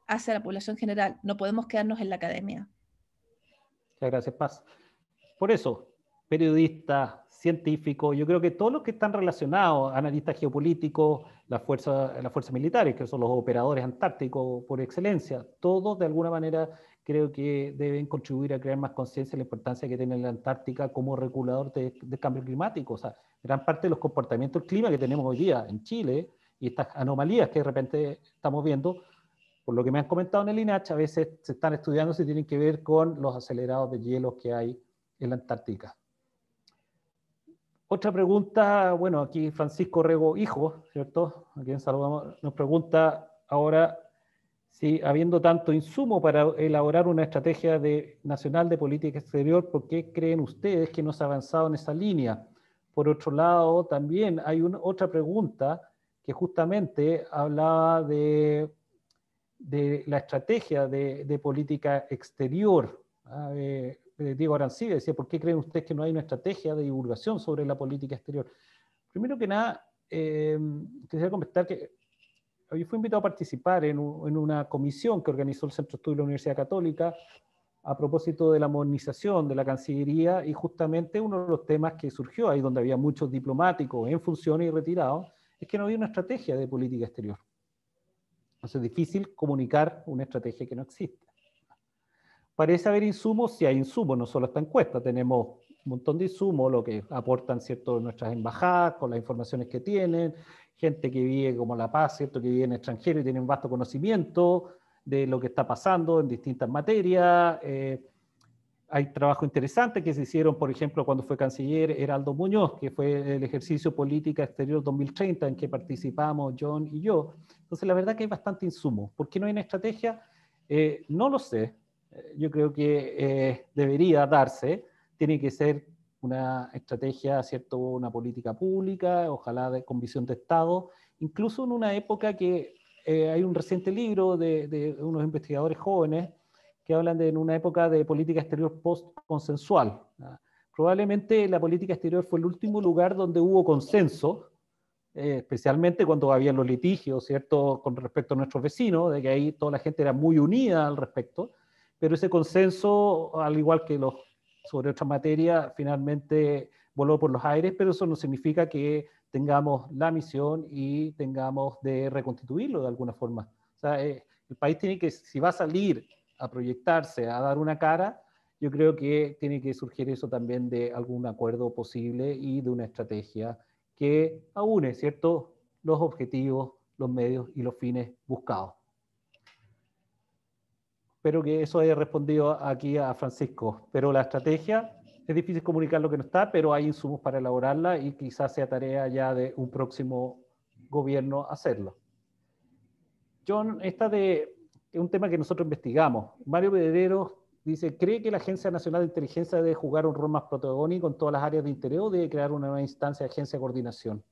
hacia la población general. No podemos quedarnos en la academia. Muchas gracias, Paz. Por eso, periodistas, científicos, yo creo que todos los que están relacionados, analistas geopolíticos, las fuerzas, las fuerzas militares, que son los operadores antárticos por excelencia, todos de alguna manera creo que deben contribuir a crear más conciencia de la importancia que tiene la Antártica como regulador del de cambio climático. O sea, gran parte de los comportamientos del clima que tenemos hoy día en Chile y estas anomalías que de repente estamos viendo, por lo que me han comentado en el INACH, a veces se están estudiando si tienen que ver con los acelerados de hielo que hay en la Antártica. Otra pregunta, bueno, aquí Francisco Rego Hijo, ¿cierto? quien saludamos, nos pregunta ahora si habiendo tanto insumo para elaborar una estrategia nacional de política exterior, ¿por qué creen ustedes que no se ha avanzado en esa línea? Por otro lado, también hay otra pregunta que justamente hablaba de, de la estrategia de, política exterior. ¿ah? Eh, Diego Arancibia, decía, ¿por qué creen ustedes que no hay una estrategia de divulgación sobre la política exterior? Primero que nada, eh, quisiera comentar que hoy fui invitado a participar en, una comisión que organizó el Centro de Estudio de la Universidad Católica a propósito de la modernización de la Cancillería y justamente uno de los temas que surgió ahí donde había muchos diplomáticos en funciones y retirados es que no había una estrategia de política exterior. Entonces es difícil comunicar una estrategia que no existe parece haber insumos, si hay insumos, no solo esta encuesta, tenemos un montón de insumos, lo que aportan ¿cierto? nuestras embajadas con las informaciones que tienen, gente que vive como La Paz, ¿cierto? que vive en extranjero y tiene un vasto conocimiento de lo que está pasando en distintas materias. Eh, hay trabajo interesante que se hicieron, por ejemplo, cuando fue canciller Heraldo Muñoz, que fue el ejercicio Política Exterior 2030 en que participamos John y yo. Entonces, la verdad que hay bastante insumo. ¿Por qué no hay una estrategia? Eh, no lo sé, eh, yo creo que eh, debería darse, tiene que ser una estrategia, ¿cierto? una política pública, ojalá con visión de Estado, incluso en una época que eh, hay un reciente libro de, unos investigadores jóvenes que hablan de una época de política exterior post-consensual. ¿ah? Probablemente la política exterior fue el último lugar donde hubo consenso, especialmente cuando había los litigios, ¿cierto?, con respecto a nuestros vecinos, de que ahí toda la gente era muy unida al respecto, pero ese consenso, al igual que los sobre otras materias, finalmente voló por los aires, pero eso no significa que tengamos la misión y tengamos de reconstituirlo de alguna forma. O sea, eh, el país tiene que, si va a salir a proyectarse, a dar una cara, yo creo que tiene que surgir eso también de algún acuerdo posible y de una estrategia que aúne, ¿cierto?, los objetivos, los medios y los fines buscados. Espero que eso haya respondido aquí a Francisco. Pero la estrategia, es difícil comunicar lo que no está, pero hay insumos para elaborarla y quizás sea tarea ya de un próximo gobierno hacerlo. John, esta de es un tema que nosotros investigamos. Mario Pedrero dice, ¿cree que la Agencia Nacional de Inteligencia debe jugar un rol más protagónico en todas las áreas de interés o debe crear una nueva instancia de agencia de coordinación?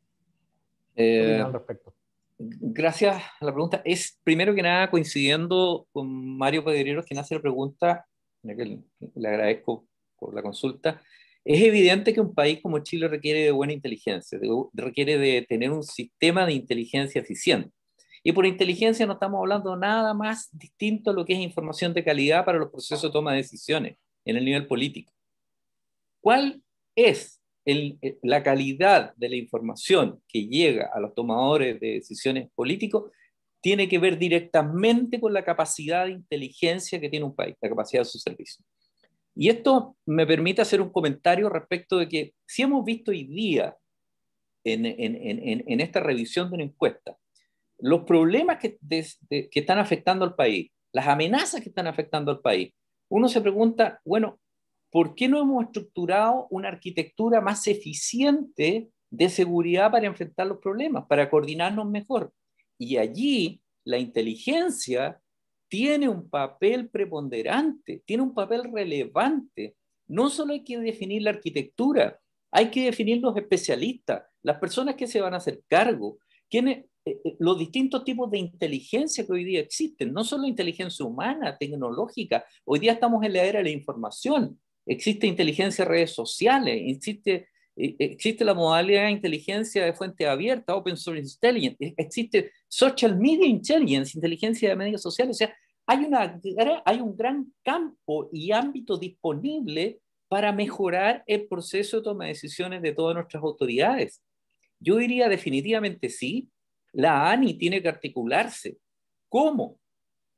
Eh, al respecto gracias a la pregunta. Es primero que nada coincidiendo con Mario Pedrero, quien hace la pregunta, le agradezco por la consulta. Es evidente que un país como Chile requiere de buena inteligencia, requiere de tener un sistema de inteligencia eficiente. Y por inteligencia no estamos hablando nada más distinto a lo que es información de calidad para los procesos de toma de decisiones en el nivel político. ¿Cuál es eh, la calidad de la información que llega a los tomadores de decisiones políticos tiene que ver directamente con la capacidad de inteligencia que tiene un país, la capacidad de su servicio. Y esto me permite hacer un comentario respecto de que si hemos visto hoy día en, en, en, esta revisión de una encuesta, los problemas que, que están afectando al país, las amenazas que están afectando al país, uno se pregunta, bueno, ¿por qué no hemos estructurado una arquitectura más eficiente de seguridad para enfrentar los problemas, para coordinarnos mejor? Y allí la inteligencia tiene un papel preponderante, tiene un papel relevante. No solo hay que definir la arquitectura, hay que definir los especialistas, las personas que se van a hacer cargo, Tiene eh, eh, los distintos tipos de inteligencia que hoy día existen, no solo inteligencia humana, tecnológica, hoy día estamos en la era de la información, Existe inteligencia de redes sociales, existe, e, existe la modalidad de inteligencia de fuente abierta, open source intelligence, e, existe social media intelligence, inteligencia de medios sociales. O sea, hay, una, hay un gran campo y ámbito disponible para mejorar el proceso de toma de decisiones de todas nuestras autoridades. Yo diría definitivamente sí, la ANI tiene que articularse. como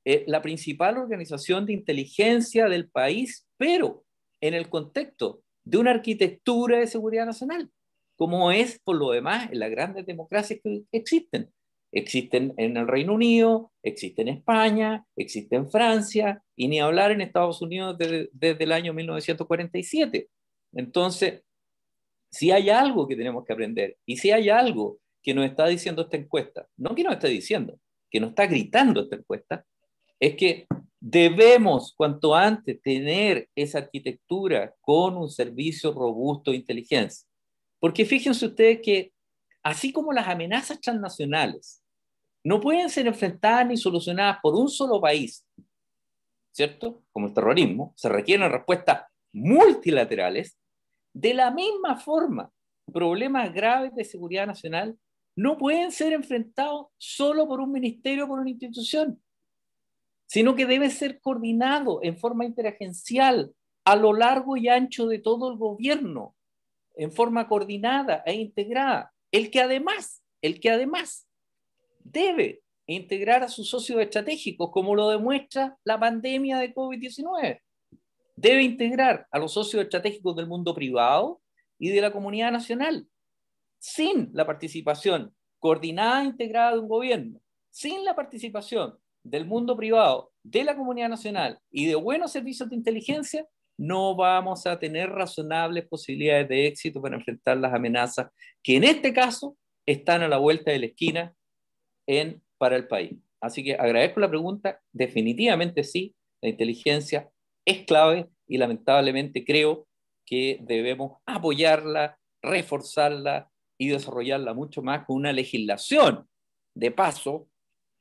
eh, la principal organización de inteligencia del país, pero en el contexto de una arquitectura de seguridad nacional, como es por lo demás en las grandes democracias que existen. Existen en el Reino Unido, existen en España, existen en Francia, y ni hablar en Estados Unidos desde, el año 1947. Entonces, si hay algo que tenemos que aprender y si hay algo que nos está diciendo esta encuesta, no que nos está diciendo, que nos está gritando esta encuesta, es que Debemos cuanto antes tener esa arquitectura con un servicio robusto de inteligencia. Porque fíjense ustedes que así como las amenazas transnacionales no pueden ser enfrentadas ni solucionadas por un solo país, ¿cierto? Como el terrorismo, se requieren respuestas multilaterales. De la misma forma, problemas graves de seguridad nacional no pueden ser enfrentados solo por un ministerio o por una institución sino que debe ser coordinado en forma interagencial a lo largo y ancho de todo el gobierno, en forma coordinada e integrada. El que además, el que además debe integrar a sus socios estratégicos, como lo demuestra la pandemia de COVID-19. Debe integrar a los socios estratégicos del mundo privado y de la comunidad nacional, sin la participación coordinada e integrada de un gobierno, sin la participación del mundo privado, de la comunidad nacional y de buenos servicios de inteligencia, no vamos a tener razonables posibilidades de éxito para enfrentar las amenazas que en este caso están a la vuelta de la esquina en, para el país. Así que agradezco la pregunta, definitivamente sí, la inteligencia es clave y lamentablemente creo que debemos apoyarla, reforzarla y desarrollarla mucho más con una legislación de paso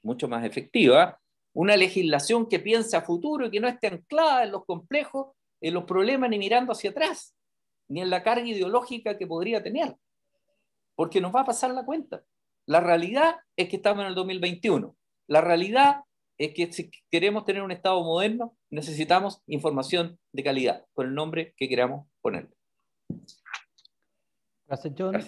mucho más efectiva, una legislación que piensa a futuro y que no esté anclada en los complejos, en los problemas, ni mirando hacia atrás, ni en la carga ideológica que podría tener, porque nos va a pasar la cuenta. La realidad es que estamos en el 2021. La realidad es que si queremos tener un Estado moderno, necesitamos información de calidad, con el nombre que queramos ponerle. Gracias, John.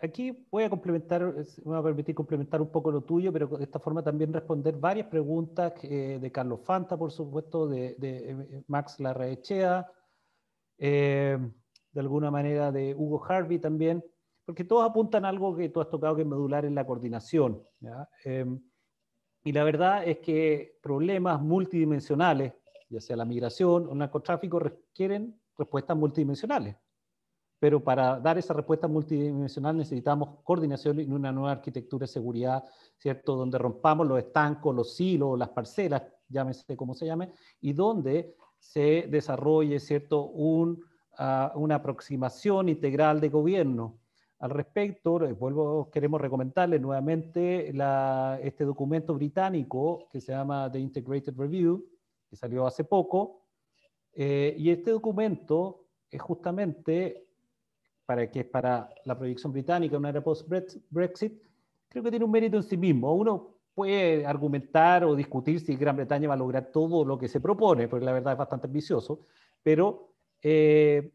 Aquí voy a complementar, me va a permitir complementar un poco lo tuyo, pero de esta forma también responder varias preguntas eh, de Carlos Fanta, por supuesto, de, eh, Max Larraechea, eh, de alguna manera de Hugo Harvey también, porque todos apuntan algo que tú has tocado que es medular en la coordinación. Em, y la verdad es que problemas multidimensionales, ya sea la migración o el narcotráfico, requieren respuestas multidimensionales pero para dar esa respuesta multidimensional necesitamos coordinación en una nueva arquitectura de seguridad, ¿cierto? Donde rompamos los estancos, los silos, las parcelas, llámese como se llame, y donde se desarrolle, ¿cierto?, Un, ah, una aproximación integral de gobierno. Al respecto, vuelvo, queremos recomendarles nuevamente este documento británico que se llama The Integrated Review, que salió hace poco, eh, y este documento es justamente para, que es para la proyección británica, una era post-Brexit, creo que tiene un mérito en sí mismo. Uno puede argumentar o discutir si Gran Bretaña va a lograr todo lo que se propone, porque la verdad es bastante ambicioso, pero eh,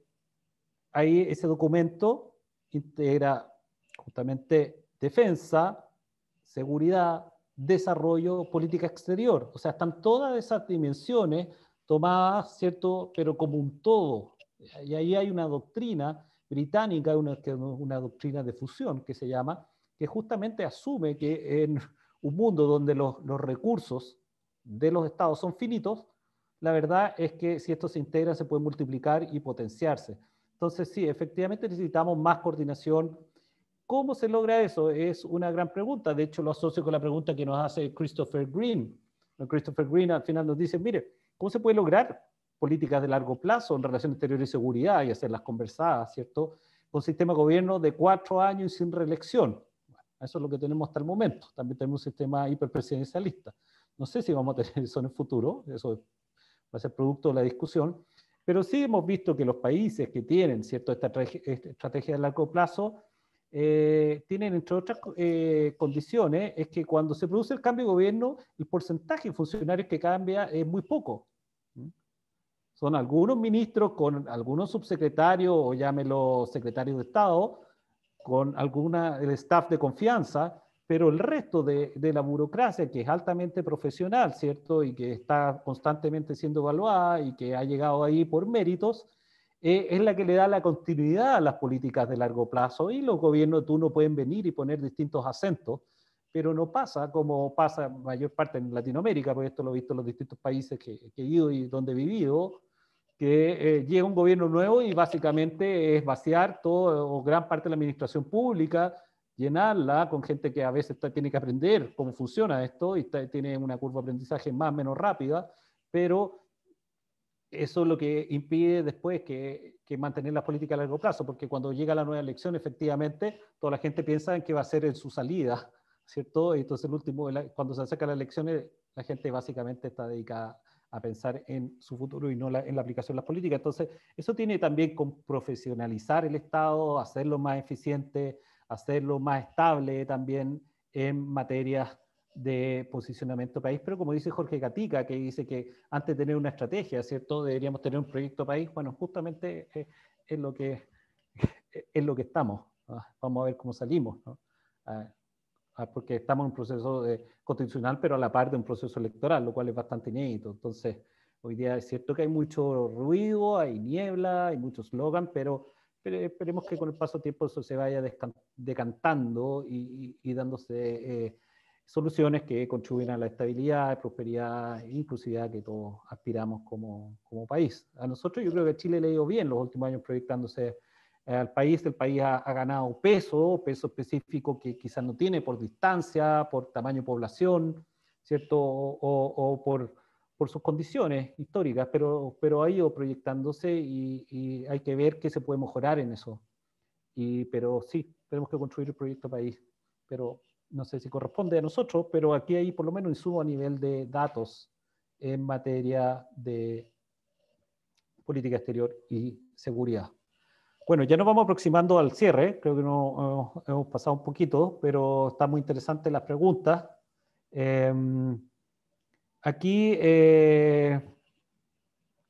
ahí ese documento integra justamente defensa, seguridad, desarrollo, política exterior. O sea, están todas esas dimensiones tomadas, ¿cierto? Pero como un todo. Y ahí hay una doctrina británica, una, doctrina de fusión que se llama, que justamente asume que en un mundo donde los, los recursos de los estados son finitos, la verdad es que si esto se integra se puede multiplicar y potenciarse. Entonces, sí, efectivamente necesitamos más coordinación. ¿Cómo se logra eso? Es una gran pregunta. De hecho, lo asocio con la pregunta que nos hace Christopher Green. Christopher Green al final nos dice, mire, ¿cómo se puede lograr políticas de largo plazo en relación exterior y seguridad y hacerlas conversadas, ¿cierto? Con sistema de gobierno de cuatro años y sin reelección. eso es lo que tenemos hasta el momento. También tenemos un sistema hiperpresidencialista. No sé si vamos a tener eso en el futuro, eso va a ser producto de la discusión, pero sí hemos visto que los países que tienen ¿cierto? esta estrategia de largo plazo eh, tienen, entre otras eh, condiciones, es que cuando se produce el cambio de gobierno, el porcentaje de funcionarios que cambia es muy poco son algunos ministros con algunos subsecretarios o llámelo secretarios de Estado, con alguna, el staff de confianza, pero el resto de, de, la burocracia, que es altamente profesional, ¿cierto? Y que está constantemente siendo evaluada y que ha llegado ahí por méritos, eh, es la que le da la continuidad a las políticas de largo plazo. Y los gobiernos tú no pueden venir y poner distintos acentos, pero no pasa como pasa mayor parte en Latinoamérica, porque esto lo he visto en los distintos países que, que he ido y donde he vivido, que eh, llega un gobierno nuevo y básicamente es vaciar todo o gran parte de la administración pública, llenarla con gente que a veces tiene que aprender cómo funciona esto y tiene una curva de aprendizaje más o menos rápida, pero eso es lo que impide después que, mantener la política a largo plazo, porque cuando llega la nueva elección, efectivamente, toda la gente piensa en qué va a ser en su salida, ¿cierto? Y entonces el último, cuando se acercan las elecciones, la gente básicamente está dedicada a pensar en su futuro y no en la aplicación de las políticas. Entonces, eso tiene también con profesionalizar el Estado, hacerlo más eficiente, hacerlo más estable también en materias de posicionamiento país, pero como dice Jorge Gatica, que dice que antes de tener una estrategia, ¿cierto? Deberíamos tener un proyecto país, bueno, justamente eh, es, lo, que, es lo que estamos. Vamos a ver cómo salimos. ¿no? Ah, Ah, porque estamos en un proceso de, eh, constitucional, pero a la par de un proceso electoral, lo cual es bastante inédito. Entonces, hoy día es cierto que hay mucho ruido, hay niebla, hay muchos slogan, pero, esperemos que con el paso del tiempo eso se vaya decantando y, dándose eh, soluciones que contribuyan a la estabilidad, prosperidad e inclusividad que todos aspiramos como, como país. A nosotros yo creo que Chile le ha ido bien los últimos años proyectándose eh, al país, el país ha, ganado peso, peso específico que quizás no tiene por distancia, por tamaño de población, ¿cierto? O, por, sus condiciones históricas, pero, pero ha ido proyectándose y, hay que ver qué se puede mejorar en eso. Y, pero sí, tenemos que construir el proyecto país, pero no sé si corresponde a nosotros, pero aquí hay por lo menos un insumo a nivel de datos en materia de política exterior y seguridad. Bueno, ya nos vamos aproximando al cierre, creo que no, eh, hemos pasado un poquito, pero está muy interesante las preguntas. Em, aquí, eh,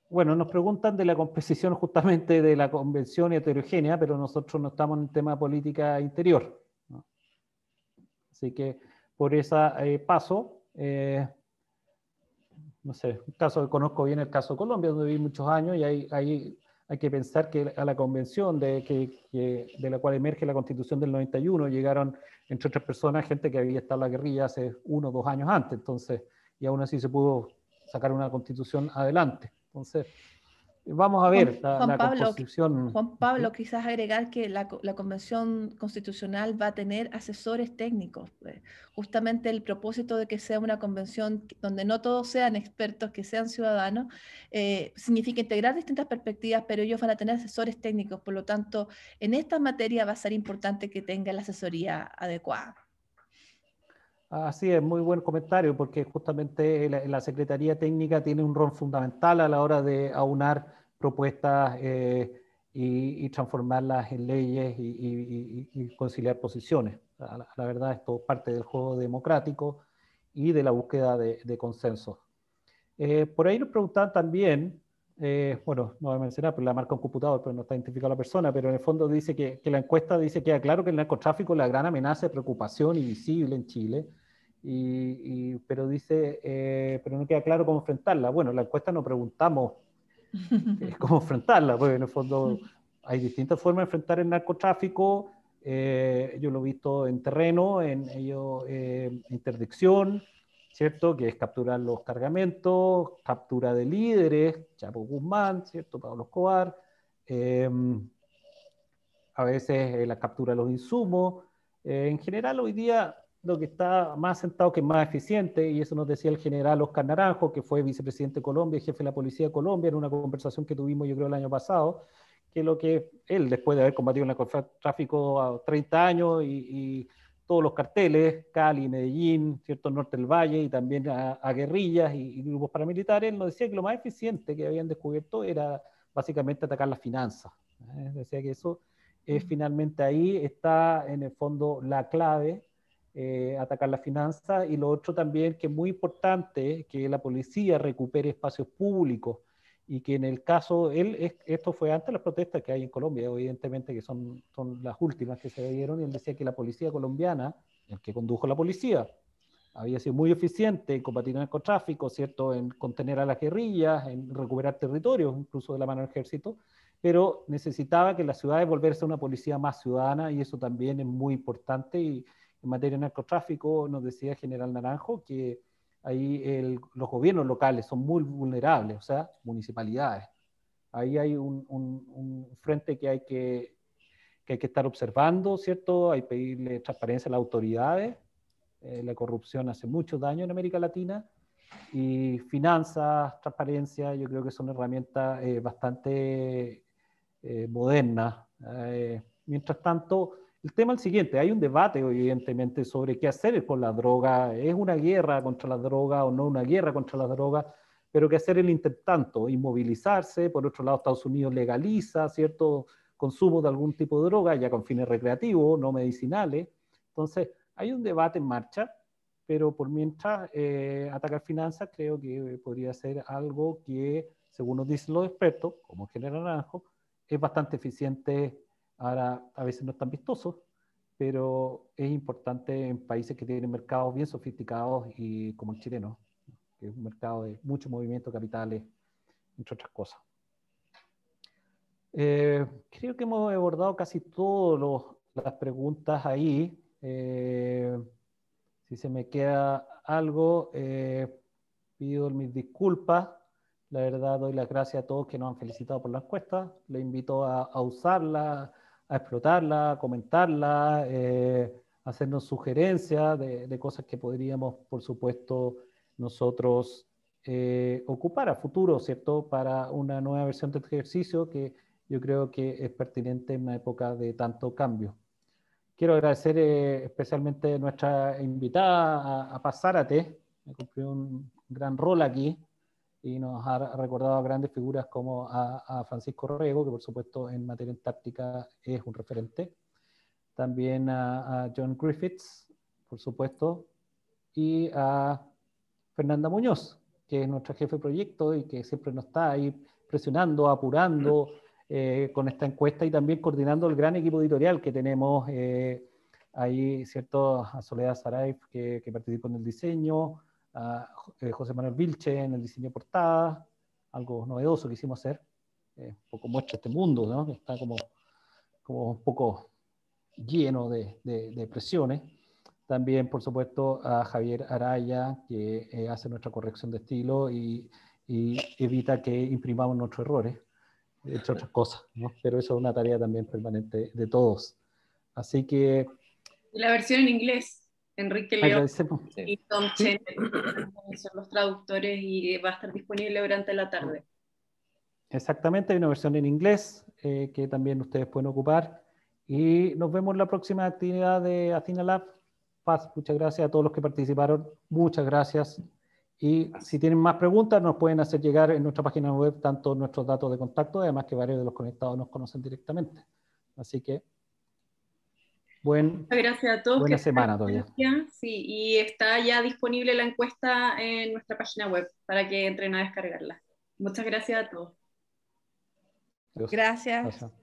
bueno, nos preguntan de la composición justamente de la convención heterogénea, pero nosotros no estamos en el tema política interior. Así que por ese eh, paso, no sé, un caso que conozco bien el caso de Colombia, donde viví muchos años y ahí hay que pensar que a la convención de, que, de la cual emerge la constitución del 91 llegaron, entre otras personas, gente que había estado en la guerrilla hace uno o dos años antes, entonces, y aún así se pudo sacar una constitución adelante. Entonces, Vamos a ver Juan, Pablo, quizás agregar que la, Convención Constitucional va a tener asesores técnicos. Pues. Justamente el propósito de que sea una convención donde no todos sean expertos, que sean ciudadanos, eh, significa integrar distintas perspectivas, pero ellos van a tener asesores técnicos. Por lo tanto, en esta materia va a ser importante que tenga la asesoría adecuada. Ah, así es, muy buen comentario, porque justamente la, Secretaría Técnica tiene un rol fundamental a la hora de aunar propuestas eh, y, transformarlas en leyes y, conciliar posiciones. La, verdad, esto es parte del juego democrático y de la búsqueda de, de consensos. Eh, por ahí nos preguntaban también, eh, bueno, no voy a mencionar, pero pues la marca un computador, pero no está identificada la persona, pero en el fondo dice que, la encuesta dice que queda claro que el narcotráfico es la gran amenaza de preocupación invisible en Chile y, pero dice, eh, pero no queda claro cómo enfrentarla. Bueno, la encuesta no preguntamos eh, cómo enfrentarla, porque en el fondo hay distintas formas de enfrentar el narcotráfico. Eh, yo lo he visto en terreno, en ello, interdicción, ¿cierto? Que es capturar los cargamentos, captura de líderes, Chapo Guzmán, ¿cierto? Pablo Escobar. Em, a veces la captura de los insumos. en general, hoy día lo que está más sentado que más eficiente, y eso nos decía el general Oscar Naranjo, que fue vicepresidente de Colombia y jefe de la Policía de Colombia, en una conversación que tuvimos yo creo el año pasado, que lo que él, después de haber combatido el tráfico a 30 años y, todos los carteles, Cali, Medellín, cierto norte del valle y también a, guerrillas y, grupos paramilitares, nos decía que lo más eficiente que habían descubierto era básicamente atacar las finanzas. ¿eh? Decía que eso es finalmente ahí está en el fondo la clave eh, atacar la finanza y lo otro también que es muy importante que la policía recupere espacios públicos y que en el caso, él, esto fue antes de las protestas que hay en Colombia, evidentemente que son, son las últimas que se dieron, y él decía que la policía colombiana, el que condujo la policía, había sido muy eficiente en combatir el narcotráfico, ¿cierto? en contener a las guerrillas, en recuperar territorios, incluso de la mano del ejército, pero necesitaba que la ciudad ciudades volverse una policía más ciudadana y eso también es muy importante y, en materia de narcotráfico, nos decía General Naranjo que ahí los gobiernos locales son muy vulnerables, o sea, municipalidades. Ahí hay un, frente que hay que, que hay que estar observando, ¿cierto? Hay que pedirle transparencia a las autoridades. Eh, la corrupción hace mucho daño en América Latina. Y finanzas, transparencia, yo creo que son herramientas eh, bastante eh, modernas. mientras tanto, el tema es el siguiente, hay un debate evidentemente sobre qué hacer con la droga, es una guerra contra la droga o no una guerra contra la droga, pero qué hacer el intertanto, inmovilizarse, por otro lado Estados Unidos legaliza cierto consumo de algún tipo de droga, ya con fines recreativos, no medicinales. Entonces, hay un debate en marcha, pero por mientras eh, atacar finanzas creo que podría ser algo que, según nos dicen los expertos, como es general Naranjo, es bastante eficiente Ahora, a veces no es tan vistoso, pero es importante en países que tienen mercados bien sofisticados y como el chileno, que es un mercado de mucho movimiento de capitales, entre otras cosas. Eh, creo que hemos abordado casi todas las preguntas ahí. Eh, si se me queda algo, eh, pido mis disculpas. La verdad, doy las gracias a todos que nos han felicitado por la encuesta. Les invito a, a usarla, a explotarla, a comentarla, eh, hacernos sugerencias de, cosas que podríamos, por supuesto, nosotros eh, ocupar a futuro, ¿cierto? Para una nueva versión de este ejercicio que yo creo que es pertinente en una época de tanto cambio. Quiero agradecer eh, especialmente a nuestra invitada, a, a Pasárate, me cumplió un gran rol aquí, y nos ha recordado a grandes figuras como a, Francisco Rego, que por supuesto en materia táctica es un referente, también a, John Griffiths, por supuesto, y a Fernanda Muñoz, que es nuestra jefe de proyecto y que siempre nos está ahí presionando, apurando eh, con esta encuesta y también coordinando el gran equipo editorial que tenemos eh, ahí, ¿cierto? A Soledad Saray, que, que participó en el diseño, a eh, José Manuel Vilche en el diseño de algo novedoso que hicimos hacer, eh, un poco muestra este mundo, ¿no? que está como, como un poco lleno de, de, presiones. También, por supuesto, a Javier Araya, que eh, hace nuestra corrección de estilo y, y, evita que imprimamos nuestros errores, hecho otras cosas. ¿no? Pero eso es una tarea también permanente de todos. Así que... La versión en inglés. Enrique León y Tom Chen son los traductores y va a estar disponible durante la tarde. Exactamente, hay una versión en inglés eh, que también ustedes pueden ocupar. Y nos vemos en la próxima actividad de Athena Lab. Paz, muchas gracias a todos los que participaron. Muchas gracias. Y si tienen más preguntas, nos pueden hacer llegar en nuestra página web tanto nuestros datos de contacto, además que varios de los conectados nos conocen directamente. Así que Buen, gracias a todos. Buena semana todavía. Sí, y está ya disponible la encuesta en nuestra página web para que entren a descargarla. Muchas gracias a todos. gracias.